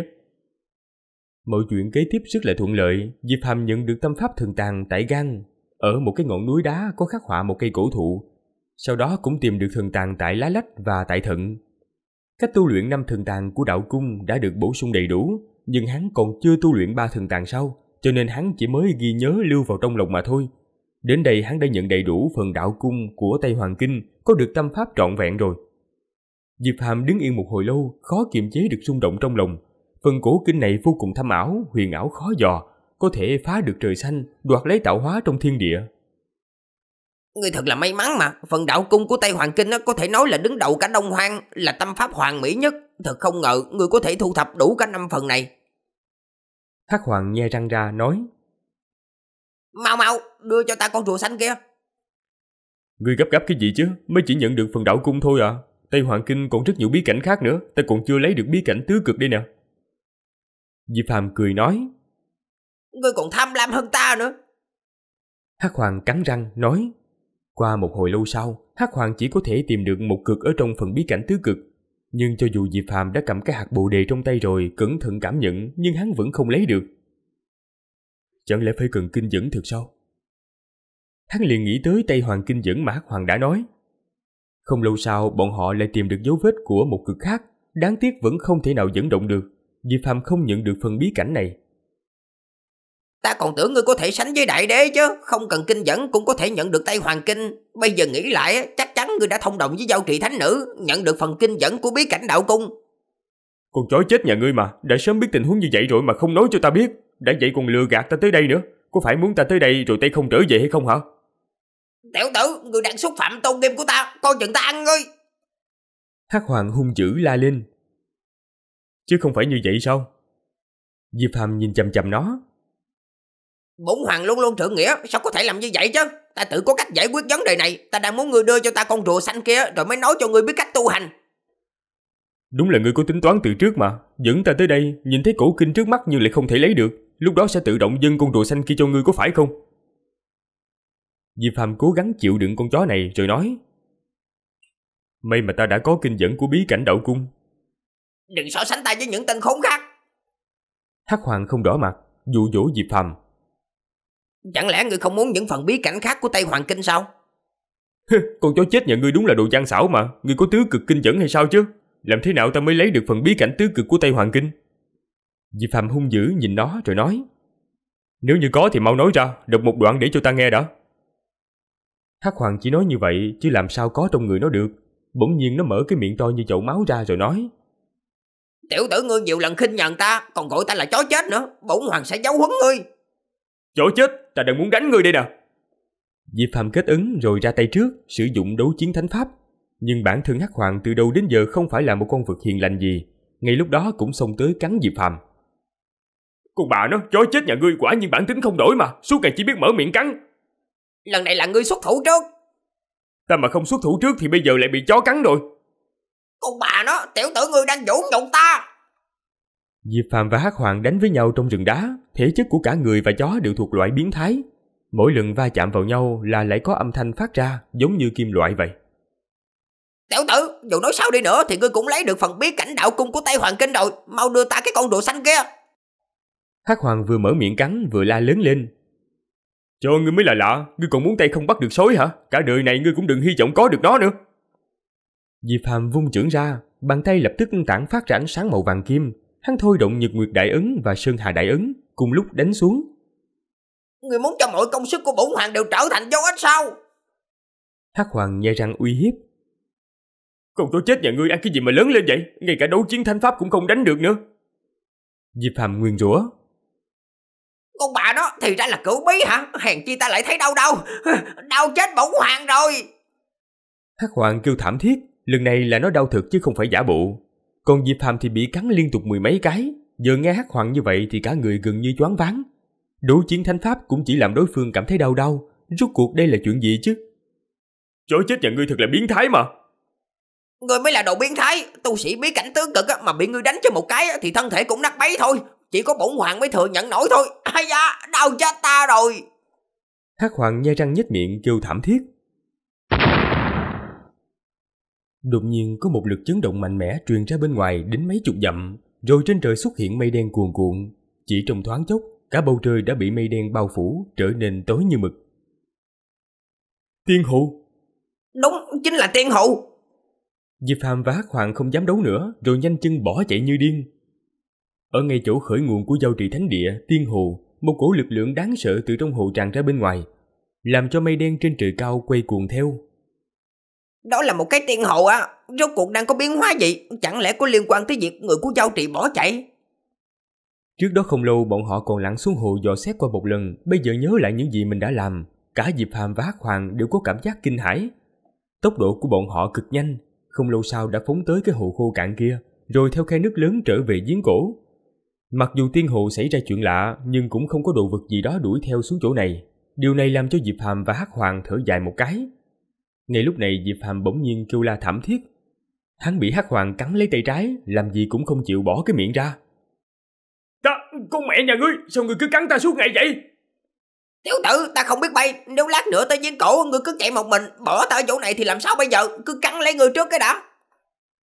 Mọi chuyện kế tiếp rất là thuận lợi Diệp Hàm nhận được tâm pháp thần tàng tại Gan Ở một cái ngọn núi đá có khắc họa một cây cổ thụ Sau đó cũng tìm được thần tàng tại Lá Lách và tại Thận Cách tu luyện năm thần tàng của đạo cung đã được bổ sung đầy đủ, nhưng hắn còn chưa tu luyện ba thần tàng sau, cho nên hắn chỉ mới ghi nhớ lưu vào trong lòng mà thôi. Đến đây hắn đã nhận đầy đủ phần đạo cung của Tây Hoàng Kinh, có được tâm pháp trọn vẹn rồi. Diệp Hàm đứng yên một hồi lâu, khó kiềm chế được xung động trong lòng. Phần cổ kinh này vô cùng thâm ảo, huyền ảo khó dò, có thể phá được trời xanh, đoạt lấy tạo hóa trong thiên địa. Ngươi thật là may mắn mà, phần đạo cung của Tây Hoàng Kinh có thể nói là đứng đầu cả Đông Hoang, là tâm pháp hoàng mỹ nhất. Thật không ngờ ngươi có thể thu thập đủ cả năm phần này. Hắc Hoàng nhe răng ra nói. Mau mau, đưa cho ta con rùa xanh kia. Ngươi gấp gấp cái gì chứ, mới chỉ nhận được phần đạo cung thôi à. Tây Hoàng Kinh còn rất nhiều bí cảnh khác nữa, ta còn chưa lấy được bí cảnh tứ cực đây nè. di Phàm cười nói. Ngươi còn tham lam hơn ta nữa. Hắc Hoàng cắn răng nói. Qua một hồi lâu sau, Hắc Hoàng chỉ có thể tìm được một cực ở trong phần bí cảnh tứ cực. Nhưng cho dù Diệp Phàm đã cầm cái hạt bồ đề trong tay rồi cẩn thận cảm nhận nhưng hắn vẫn không lấy được. Chẳng lẽ phải cần kinh dẫn thật sao? Hắn liền nghĩ tới tay Hoàng kinh dẫn mà Hắc Hoàng đã nói. Không lâu sau bọn họ lại tìm được dấu vết của một cực khác, đáng tiếc vẫn không thể nào dẫn động được. Diệp Phàm không nhận được phần bí cảnh này. Ta còn tưởng ngươi có thể sánh với đại đế chứ Không cần kinh dẫn cũng có thể nhận được tay hoàng kinh Bây giờ nghĩ lại chắc chắn ngươi đã thông đồng với giao trị thánh nữ Nhận được phần kinh dẫn của bí cảnh đạo cung Con chó chết nhà ngươi mà Đã sớm biết tình huống như vậy rồi mà không nói cho ta biết Đã vậy còn lừa gạt ta tới đây nữa Có phải muốn ta tới đây rồi tay không trở về hay không hả Tiểu tử Ngươi đang xúc phạm tôn nghiêm của ta Coi chừng ta ăn ngươi Hắc hoàng hung dữ la lên Chứ không phải như vậy sao Diệp Hàm nhìn chầm chầm nó Bổn hoàng luôn luôn thượng nghĩa, sao có thể làm như vậy chứ? Ta tự có cách giải quyết vấn đề này, ta đang muốn ngươi đưa cho ta con rùa xanh kia rồi mới nói cho ngươi biết cách tu hành. Đúng là ngươi có tính toán từ trước mà, dẫn ta tới đây, nhìn thấy cổ kinh trước mắt nhưng lại không thể lấy được, lúc đó sẽ tự động dâng con rùa xanh kia cho ngươi có phải không? Diệp Phàm cố gắng chịu đựng con chó này rồi nói May mà ta đã có kinh dẫn của bí cảnh đạo cung Đừng so sánh ta với những tên khốn khác Hắc Hoàng không đỏ mặt, dụ dỗ Diệp Phàm Chẳng lẽ ngươi không muốn những phần bí cảnh khác của Tây Hoàng Kinh sao? Con chó chết nhà ngươi đúng là đồ gian xảo mà, ngươi có tứ cực kinh dẫn hay sao chứ? Làm thế nào ta mới lấy được phần bí cảnh tứ cực của Tây Hoàng Kinh? Diệp Phạm hung dữ nhìn nó rồi nói Nếu như có thì mau nói ra, đọc một đoạn để cho ta nghe đã Hắc Hoàng chỉ nói như vậy chứ làm sao có trong người nó được Bỗng nhiên nó mở cái miệng to như chậu máu ra rồi nói Tiểu tử ngươi nhiều lần khinh nhận ta Còn gọi ta là chó chết nữa Bổn hoàng sẽ giấu huấn ngươi Chỗ chết, ta đừng muốn đánh người đây nè. Diệp Phạm kết ứng rồi ra tay trước, sử dụng đấu chiến thánh pháp. Nhưng bản thân Hắc Hoàng từ đầu đến giờ không phải là một con vật hiền lành gì, ngay lúc đó cũng xông tới cắn Diệp Phạm. Con bà nó, chó chết nhà ngươi quả nhiên bản tính không đổi mà, suốt ngày chỉ biết mở miệng cắn. Lần này là ngươi xuất thủ trước. Ta mà không xuất thủ trước thì bây giờ lại bị chó cắn rồi. Con bà nó, tiểu tử ngươi đang vũ nhục ta. Diệp Phạm và Hắc Hoàng đánh với nhau trong rừng đá, thể chất của cả người và chó đều thuộc loại biến thái. Mỗi lần va chạm vào nhau là lại có âm thanh phát ra giống như kim loại vậy. Tiểu tử, dù nói sao đi nữa thì ngươi cũng lấy được phần bí cảnh đạo cung của Tây Hoàng Kinh rồi, mau đưa ta cái con rùa xanh kia. Hắc Hoàng vừa mở miệng cắn vừa la lớn lên. Cho ngươi mới là lạ, ngươi còn muốn tay không bắt được sói hả? Cả đời này ngươi cũng đừng hy vọng có được nó nữa. Diệp Phạm vung chưởng ra, bàn tay lập tức tản phát ra ánh sáng màu vàng kim, hắn thôi động Nhật Nguyệt Đại Ấn và Sơn Hà Đại Ấn cùng lúc đánh xuống. Người muốn cho mọi công sức của bổn hoàng đều trở thành dấu ích sao? Hắc Hoàng nhai răng uy hiếp. con tôi chết nhà ngươi ăn cái gì mà lớn lên vậy? Ngay cả đấu chiến thánh pháp cũng không đánh được nữa. Diệp Hàm nguyên rủa. Con bà đó thì ra là cửu bí hả? Hèn chi ta lại thấy đau đâu, Đau chết bổn hoàng rồi. Hắc Hoàng kêu thảm thiết. Lần này là nó đau thực chứ không phải giả bộ. Còn Diệp Phàm thì bị cắn liên tục mười mấy cái, giờ nghe hát hoàng như vậy thì cả người gần như choáng váng. đủ chiến thánh pháp cũng chỉ làm đối phương cảm thấy đau đau, rốt cuộc đây là chuyện gì chứ? Chối chết nhà ngươi thật là biến thái mà. Ngươi mới là đồ biến thái, tu sĩ bí cảnh tướng cực mà bị ngươi đánh cho một cái thì thân thể cũng nát bấy thôi, chỉ có bổn hoàng mới thừa nhận nổi thôi. Ai da, đau chết ta rồi. Hát hoàng nhai răng nhếch miệng kêu thảm thiết. Đột nhiên có một lực chấn động mạnh mẽ truyền ra bên ngoài đến mấy chục dặm, rồi trên trời xuất hiện mây đen cuồn cuộn. Chỉ trong thoáng chốc, cả bầu trời đã bị mây đen bao phủ, trở nên tối như mực. Tiên hụ! Đúng, chính là Tiên hụ! Diệp Phàm và Hắc Hoàng không dám đấu nữa, rồi nhanh chân bỏ chạy như điên. Ở ngay chỗ khởi nguồn của giao trị thánh địa, tiên hồ, một cổ lực lượng đáng sợ từ trong hồ tràn ra bên ngoài, làm cho mây đen trên trời cao quay cuồng theo. Đó là một cái tiên hậu á, rốt cuộc đang có biến hóa gì, chẳng lẽ có liên quan tới việc người của Giao trị bỏ chạy? Trước đó không lâu bọn họ còn lặn xuống hồ dò xét qua một lần, bây giờ nhớ lại những gì mình đã làm, cả Diệp Hàm và Hắc Hoàng đều có cảm giác kinh hãi. Tốc độ của bọn họ cực nhanh, không lâu sau đã phóng tới cái hồ khô cạn kia, rồi theo khe nước lớn trở về giếng cổ. Mặc dù tiên hồ xảy ra chuyện lạ, nhưng cũng không có đồ vật gì đó đuổi theo xuống chỗ này. Điều này làm cho Diệp Hàm và Hắc Hoàng thở dài một cái ngay lúc này diệp phàm bỗng nhiên kêu la thảm thiết hắn bị hắc hoàng cắn lấy tay trái làm gì cũng không chịu bỏ cái miệng ra ta con mẹ nhà ngươi sao ngươi cứ cắn ta suốt ngày vậy Tiểu tử, ta không biết bay, nếu lát nữa tới giếng cổ ngươi cứ chạy một mình, bỏ ta ở chỗ này thì làm sao bây giờ, cứ cắn lấy người trước cái đã.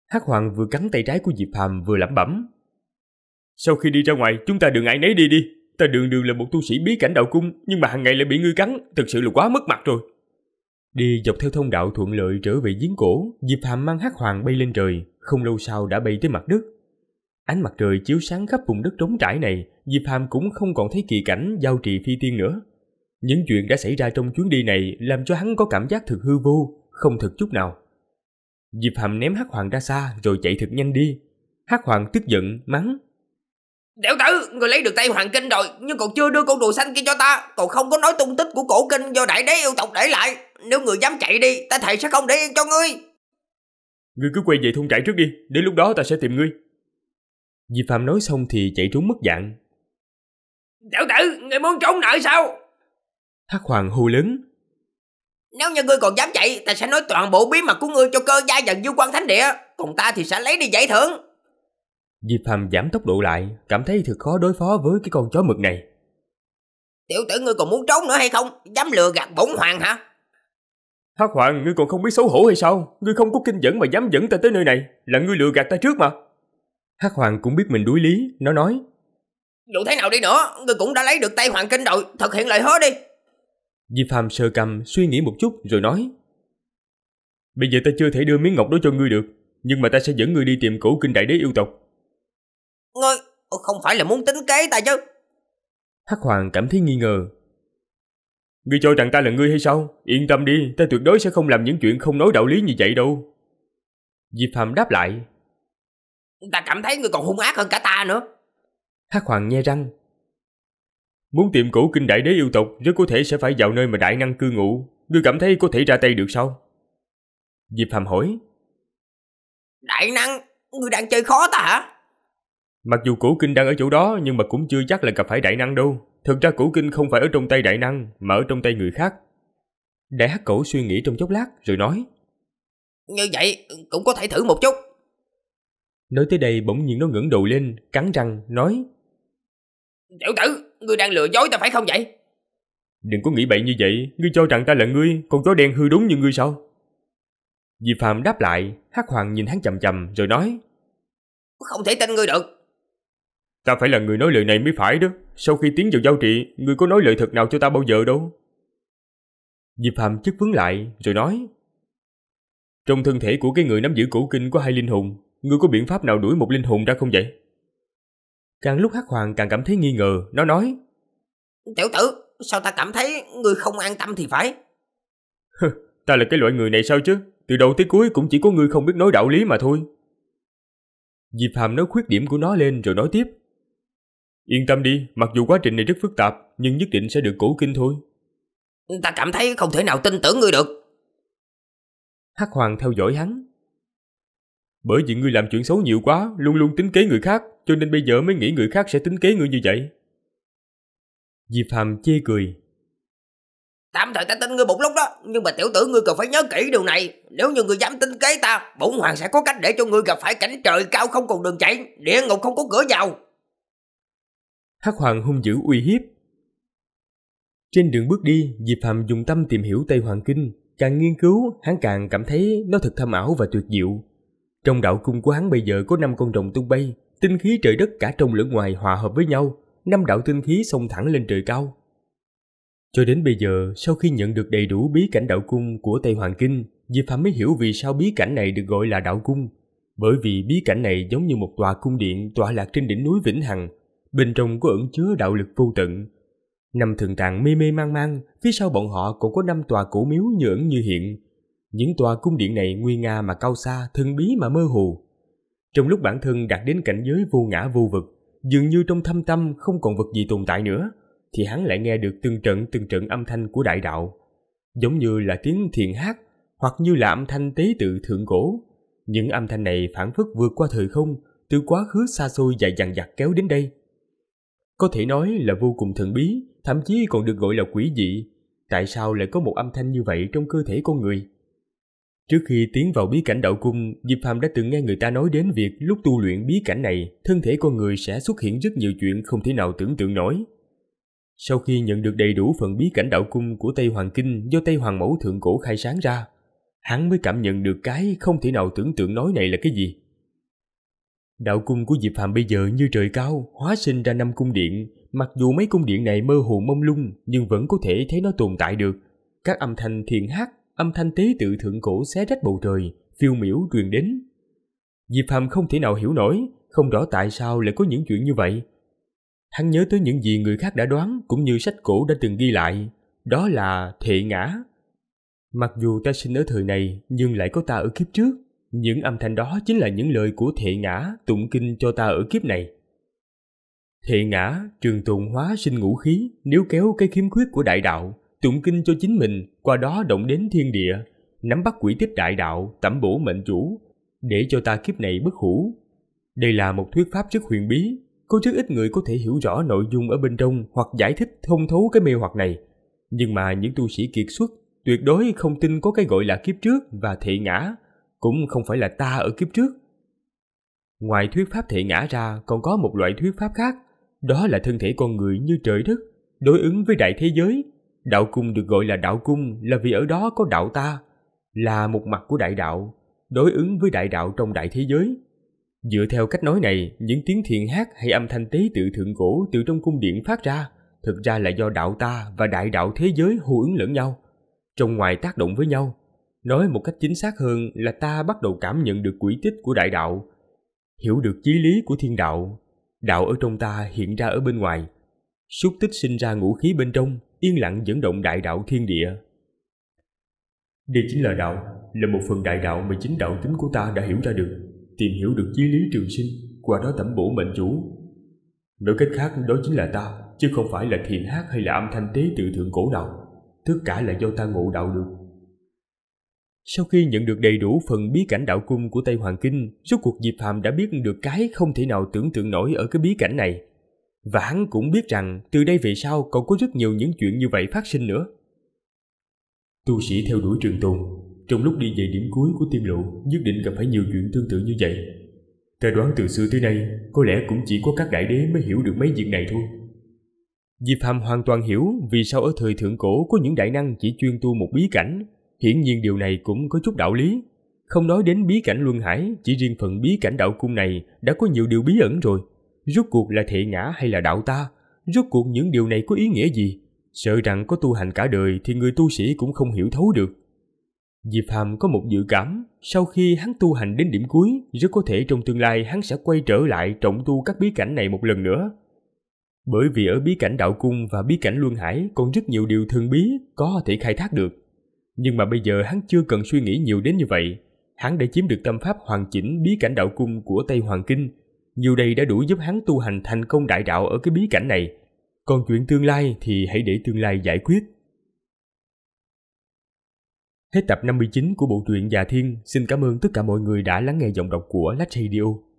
Hắc Hoàng vừa cắn tay trái của Diệp Hàm vừa lẩm bẩm. Sau khi đi ra ngoài, chúng ta đừng ngại nấy đi đi. Ta đường đường là một tu sĩ bí cảnh đạo cung, nhưng mà hàng ngày lại bị ngươi cắn, thực sự là quá mất mặt rồi. Đi dọc theo thông đạo thuận lợi trở về giếng cổ, Diệp Phạm mang hắc hoàng bay lên trời, không lâu sau đã bay tới mặt đất. Ánh mặt trời chiếu sáng khắp vùng đất trống trải này, Diệp Phạm cũng không còn thấy kỳ cảnh giao trì phi tiên nữa. Những chuyện đã xảy ra trong chuyến đi này làm cho hắn có cảm giác thực hư vô, không thực chút nào. Diệp hàm ném hắc hoàng ra xa rồi chạy thật nhanh đi. Hắc hoàng tức giận, mắng. Đẻo tử, người lấy được tay hoàng kinh rồi, nhưng còn chưa đưa con đồ xanh kia cho ta, còn không có nói tung tích của cổ kinh do đại đế yêu tộc để lại. Nếu người dám chạy đi Ta thầy sẽ không để yên cho ngươi Ngươi cứ quay về thôn trại trước đi Đến lúc đó ta sẽ tìm ngươi Diệp Phạm nói xong thì chạy trốn mất dạng Tiểu tử Ngươi muốn trốn nợ sao Thác Hoàng hô lớn Nếu như ngươi còn dám chạy Ta sẽ nói toàn bộ bí mật của ngươi cho cơ gia dần du quan thánh địa Còn ta thì sẽ lấy đi giải thưởng Diệp Phạm giảm tốc độ lại Cảm thấy thật khó đối phó với cái con chó mực này Tiểu tử ngươi còn muốn trốn nữa hay không Dám lừa gạt bổn hoàng hả Hắc Hoàng, ngươi còn không biết xấu hổ hay sao? Ngươi không có kinh dẫn mà dám dẫn ta tới nơi này, là ngươi lừa gạt ta trước mà. Hắc Hoàng cũng biết mình đuối lý, nó nói. Dù thế nào đi nữa, ngươi cũng đã lấy được tay Hoàng Kinh rồi, thực hiện lời hứa đi. Di Phạm sờ cầm, suy nghĩ một chút rồi nói. Bây giờ ta chưa thể đưa miếng ngọc đó cho ngươi được, nhưng mà ta sẽ dẫn ngươi đi tìm cổ kinh đại đế yêu tộc. Ngươi không phải là muốn tính kế ta chứ? Hắc Hoàng cảm thấy nghi ngờ, Ngươi cho rằng ta là ngươi hay sao? Yên tâm đi, ta tuyệt đối sẽ không làm những chuyện không nói đạo lý như vậy đâu. Diệp Phạm đáp lại. Ta cảm thấy ngươi còn hung ác hơn cả ta nữa. Hắc Hoàng nghe răng. Muốn tìm cổ kinh đại đế yêu tộc rất có thể sẽ phải vào nơi mà đại năng cư ngụ. Ngươi cảm thấy có thể ra tay được sao? Diệp Phạm hỏi. Đại năng, ngươi đang chơi khó ta hả? Mặc dù cổ kinh đang ở chỗ đó nhưng mà cũng chưa chắc là gặp phải đại năng đâu. Thực ra củ kinh không phải ở trong tay đại năng, mà ở trong tay người khác. Đại hắc cẩu suy nghĩ trong chốc lát rồi nói. Như vậy cũng có thể thử một chút. Nói tới đây bỗng nhiên nó ngẩng đầu lên, cắn răng, nói. Tiểu tử, ngươi đang lừa dối ta phải không vậy? Đừng có nghĩ bậy như vậy, ngươi cho rằng ta là ngươi, con chó đen hư đúng như ngươi sao? Diệp Phạm đáp lại, Hắc Hoàng nhìn hắn chầm chầm rồi nói Không thể tin ngươi được Ta phải là người nói lời này mới phải đó. Sau khi tiến vào giao trị, người có nói lời thật nào cho ta bao giờ đâu. Diệp Phạm chất vấn lại, rồi nói. Trong thân thể của cái người nắm giữ cổ kinh có hai linh hồn, người có biện pháp nào đuổi một linh hồn ra không vậy? Càng lúc Hắc Hoàng càng cảm thấy nghi ngờ, nó nói. Tiểu tử, sao ta cảm thấy người không an tâm thì phải? ta là cái loại người này sao chứ? Từ đầu tới cuối cũng chỉ có người không biết nói đạo lý mà thôi. Diệp Hàm nói khuyết điểm của nó lên rồi nói tiếp. Yên tâm đi, mặc dù quá trình này rất phức tạp, nhưng nhất định sẽ được cổ kinh thôi. Ta cảm thấy không thể nào tin tưởng ngươi được. Hắc Hoàng theo dõi hắn. Bởi vì ngươi làm chuyện xấu nhiều quá, luôn luôn tính kế người khác, cho nên bây giờ mới nghĩ người khác sẽ tính kế ngươi như vậy. Diệp Hàm chê cười. Tạm thời ta tin ngươi một lúc đó, nhưng mà tiểu tử ngươi cần phải nhớ kỹ điều này. Nếu như ngươi dám tính kế ta, bổn hoàng sẽ có cách để cho ngươi gặp phải cảnh trời cao không còn đường chạy, địa ngục không có cửa vào. Hắc Hoàng hung dữ uy hiếp. Trên đường bước đi, Diệp Hàm dùng tâm tìm hiểu Tây Hoàng Kinh, càng nghiên cứu, hắn càng cảm thấy nó thật thâm ảo và tuyệt diệu. Trong đạo cung của hắn bây giờ có năm con rồng tung bay, tinh khí trời đất cả trong lẫn ngoài hòa hợp với nhau, năm đạo tinh khí xông thẳng lên trời cao. Cho đến bây giờ, sau khi nhận được đầy đủ bí cảnh đạo cung của Tây Hoàng Kinh, Diệp Phạm mới hiểu vì sao bí cảnh này được gọi là đạo cung. Bởi vì bí cảnh này giống như một tòa cung điện tọa lạc trên đỉnh núi Vĩnh Hằng, bên trong có ẩn chứa đạo lực vô tận. Năm thượng tạng mê mê mang mang, phía sau bọn họ cũng có năm tòa cổ miếu như ẩn như hiện. Những tòa cung điện này nguy nga mà cao xa, thân bí mà mơ hồ. Trong lúc bản thân đạt đến cảnh giới vô ngã vô vực, dường như trong thâm tâm không còn vật gì tồn tại nữa, thì hắn lại nghe được từng trận từng trận âm thanh của đại đạo. Giống như là tiếng thiền hát, hoặc như là âm thanh tế tự thượng cổ. Những âm thanh này phản phất vượt qua thời không, từ quá khứ xa xôi dài dằng dặt kéo đến đây có thể nói là vô cùng thần bí thậm chí còn được gọi là quỷ dị tại sao lại có một âm thanh như vậy trong cơ thể con người trước khi tiến vào bí cảnh đạo cung diệp phàm đã từng nghe người ta nói đến việc lúc tu luyện bí cảnh này thân thể con người sẽ xuất hiện rất nhiều chuyện không thể nào tưởng tượng nổi sau khi nhận được đầy đủ phần bí cảnh đạo cung của tây hoàng kinh do tây hoàng mẫu thượng cổ khai sáng ra hắn mới cảm nhận được cái không thể nào tưởng tượng nói này là cái gì Đạo cung của Diệp Phạm bây giờ như trời cao, hóa sinh ra năm cung điện. Mặc dù mấy cung điện này mơ hồ mông lung, nhưng vẫn có thể thấy nó tồn tại được. Các âm thanh thiền hát, âm thanh tế tự thượng cổ xé rách bầu trời, phiêu miểu truyền đến. Diệp Phạm không thể nào hiểu nổi, không rõ tại sao lại có những chuyện như vậy. Hắn nhớ tới những gì người khác đã đoán cũng như sách cổ đã từng ghi lại, đó là thệ ngã. Mặc dù ta sinh ở thời này nhưng lại có ta ở kiếp trước, những âm thanh đó chính là những lời của Thệ Ngã tụng kinh cho ta ở kiếp này. Thệ Ngã trường tụng hóa sinh ngũ khí, nếu kéo cái khiếm khuyết của đại đạo, tụng kinh cho chính mình, qua đó động đến thiên địa, nắm bắt quỷ tích đại đạo, tẩm bổ mệnh chủ, để cho ta kiếp này bất hủ. Đây là một thuyết pháp rất huyền bí, có rất ít người có thể hiểu rõ nội dung ở bên trong hoặc giải thích thông thấu cái mê hoặc này. Nhưng mà những tu sĩ kiệt xuất tuyệt đối không tin có cái gọi là kiếp trước và thệ ngã, cũng không phải là ta ở kiếp trước. Ngoài thuyết pháp thể ngã ra còn có một loại thuyết pháp khác, đó là thân thể con người như trời đất, đối ứng với đại thế giới. Đạo cung được gọi là đạo cung là vì ở đó có đạo ta, là một mặt của đại đạo, đối ứng với đại đạo trong đại thế giới. Dựa theo cách nói này, những tiếng thiền hát hay âm thanh tế tự thượng cổ từ trong cung điện phát ra, thực ra là do đạo ta và đại đạo thế giới hô ứng lẫn nhau. Trong ngoài tác động với nhau, nói một cách chính xác hơn là ta bắt đầu cảm nhận được quỷ tích của đại đạo hiểu được chí lý của thiên đạo đạo ở trong ta hiện ra ở bên ngoài xúc tích sinh ra ngũ khí bên trong yên lặng dẫn động đại đạo thiên địa đây chính là đạo là một phần đại đạo mà chính đạo tính của ta đã hiểu ra được tìm hiểu được chí lý trường sinh qua đó tẩm bổ mệnh chủ nói cách khác đó chính là ta chứ không phải là thiền hát hay là âm thanh tế tự thượng cổ nào tất cả là do ta ngộ đạo được sau khi nhận được đầy đủ phần bí cảnh đạo cung của Tây Hoàng Kinh, rốt cuộc Diệp Phàm đã biết được cái không thể nào tưởng tượng nổi ở cái bí cảnh này. Và hắn cũng biết rằng từ đây về sau còn có rất nhiều những chuyện như vậy phát sinh nữa. Tu sĩ theo đuổi trường tồn, trong lúc đi về điểm cuối của tiên lộ nhất định gặp phải nhiều chuyện tương tự như vậy. Ta đoán từ xưa tới nay, có lẽ cũng chỉ có các đại đế mới hiểu được mấy việc này thôi. Diệp Phàm hoàn toàn hiểu vì sao ở thời thượng cổ có những đại năng chỉ chuyên tu một bí cảnh, Hiển nhiên điều này cũng có chút đạo lý. Không nói đến bí cảnh Luân Hải, chỉ riêng phần bí cảnh đạo cung này đã có nhiều điều bí ẩn rồi. Rốt cuộc là thệ ngã hay là đạo ta? Rốt cuộc những điều này có ý nghĩa gì? Sợ rằng có tu hành cả đời thì người tu sĩ cũng không hiểu thấu được. Diệp Hàm có một dự cảm, sau khi hắn tu hành đến điểm cuối, rất có thể trong tương lai hắn sẽ quay trở lại trọng tu các bí cảnh này một lần nữa. Bởi vì ở bí cảnh đạo cung và bí cảnh luân hải còn rất nhiều điều thường bí có thể khai thác được. Nhưng mà bây giờ hắn chưa cần suy nghĩ nhiều đến như vậy. Hắn đã chiếm được tâm pháp hoàn chỉnh bí cảnh đạo cung của Tây Hoàng Kinh. Nhiều đây đã đủ giúp hắn tu hành thành công đại đạo ở cái bí cảnh này. Còn chuyện tương lai thì hãy để tương lai giải quyết. Hết tập 59 của bộ truyện Già Thiên. Xin cảm ơn tất cả mọi người đã lắng nghe giọng đọc của Lách Radio.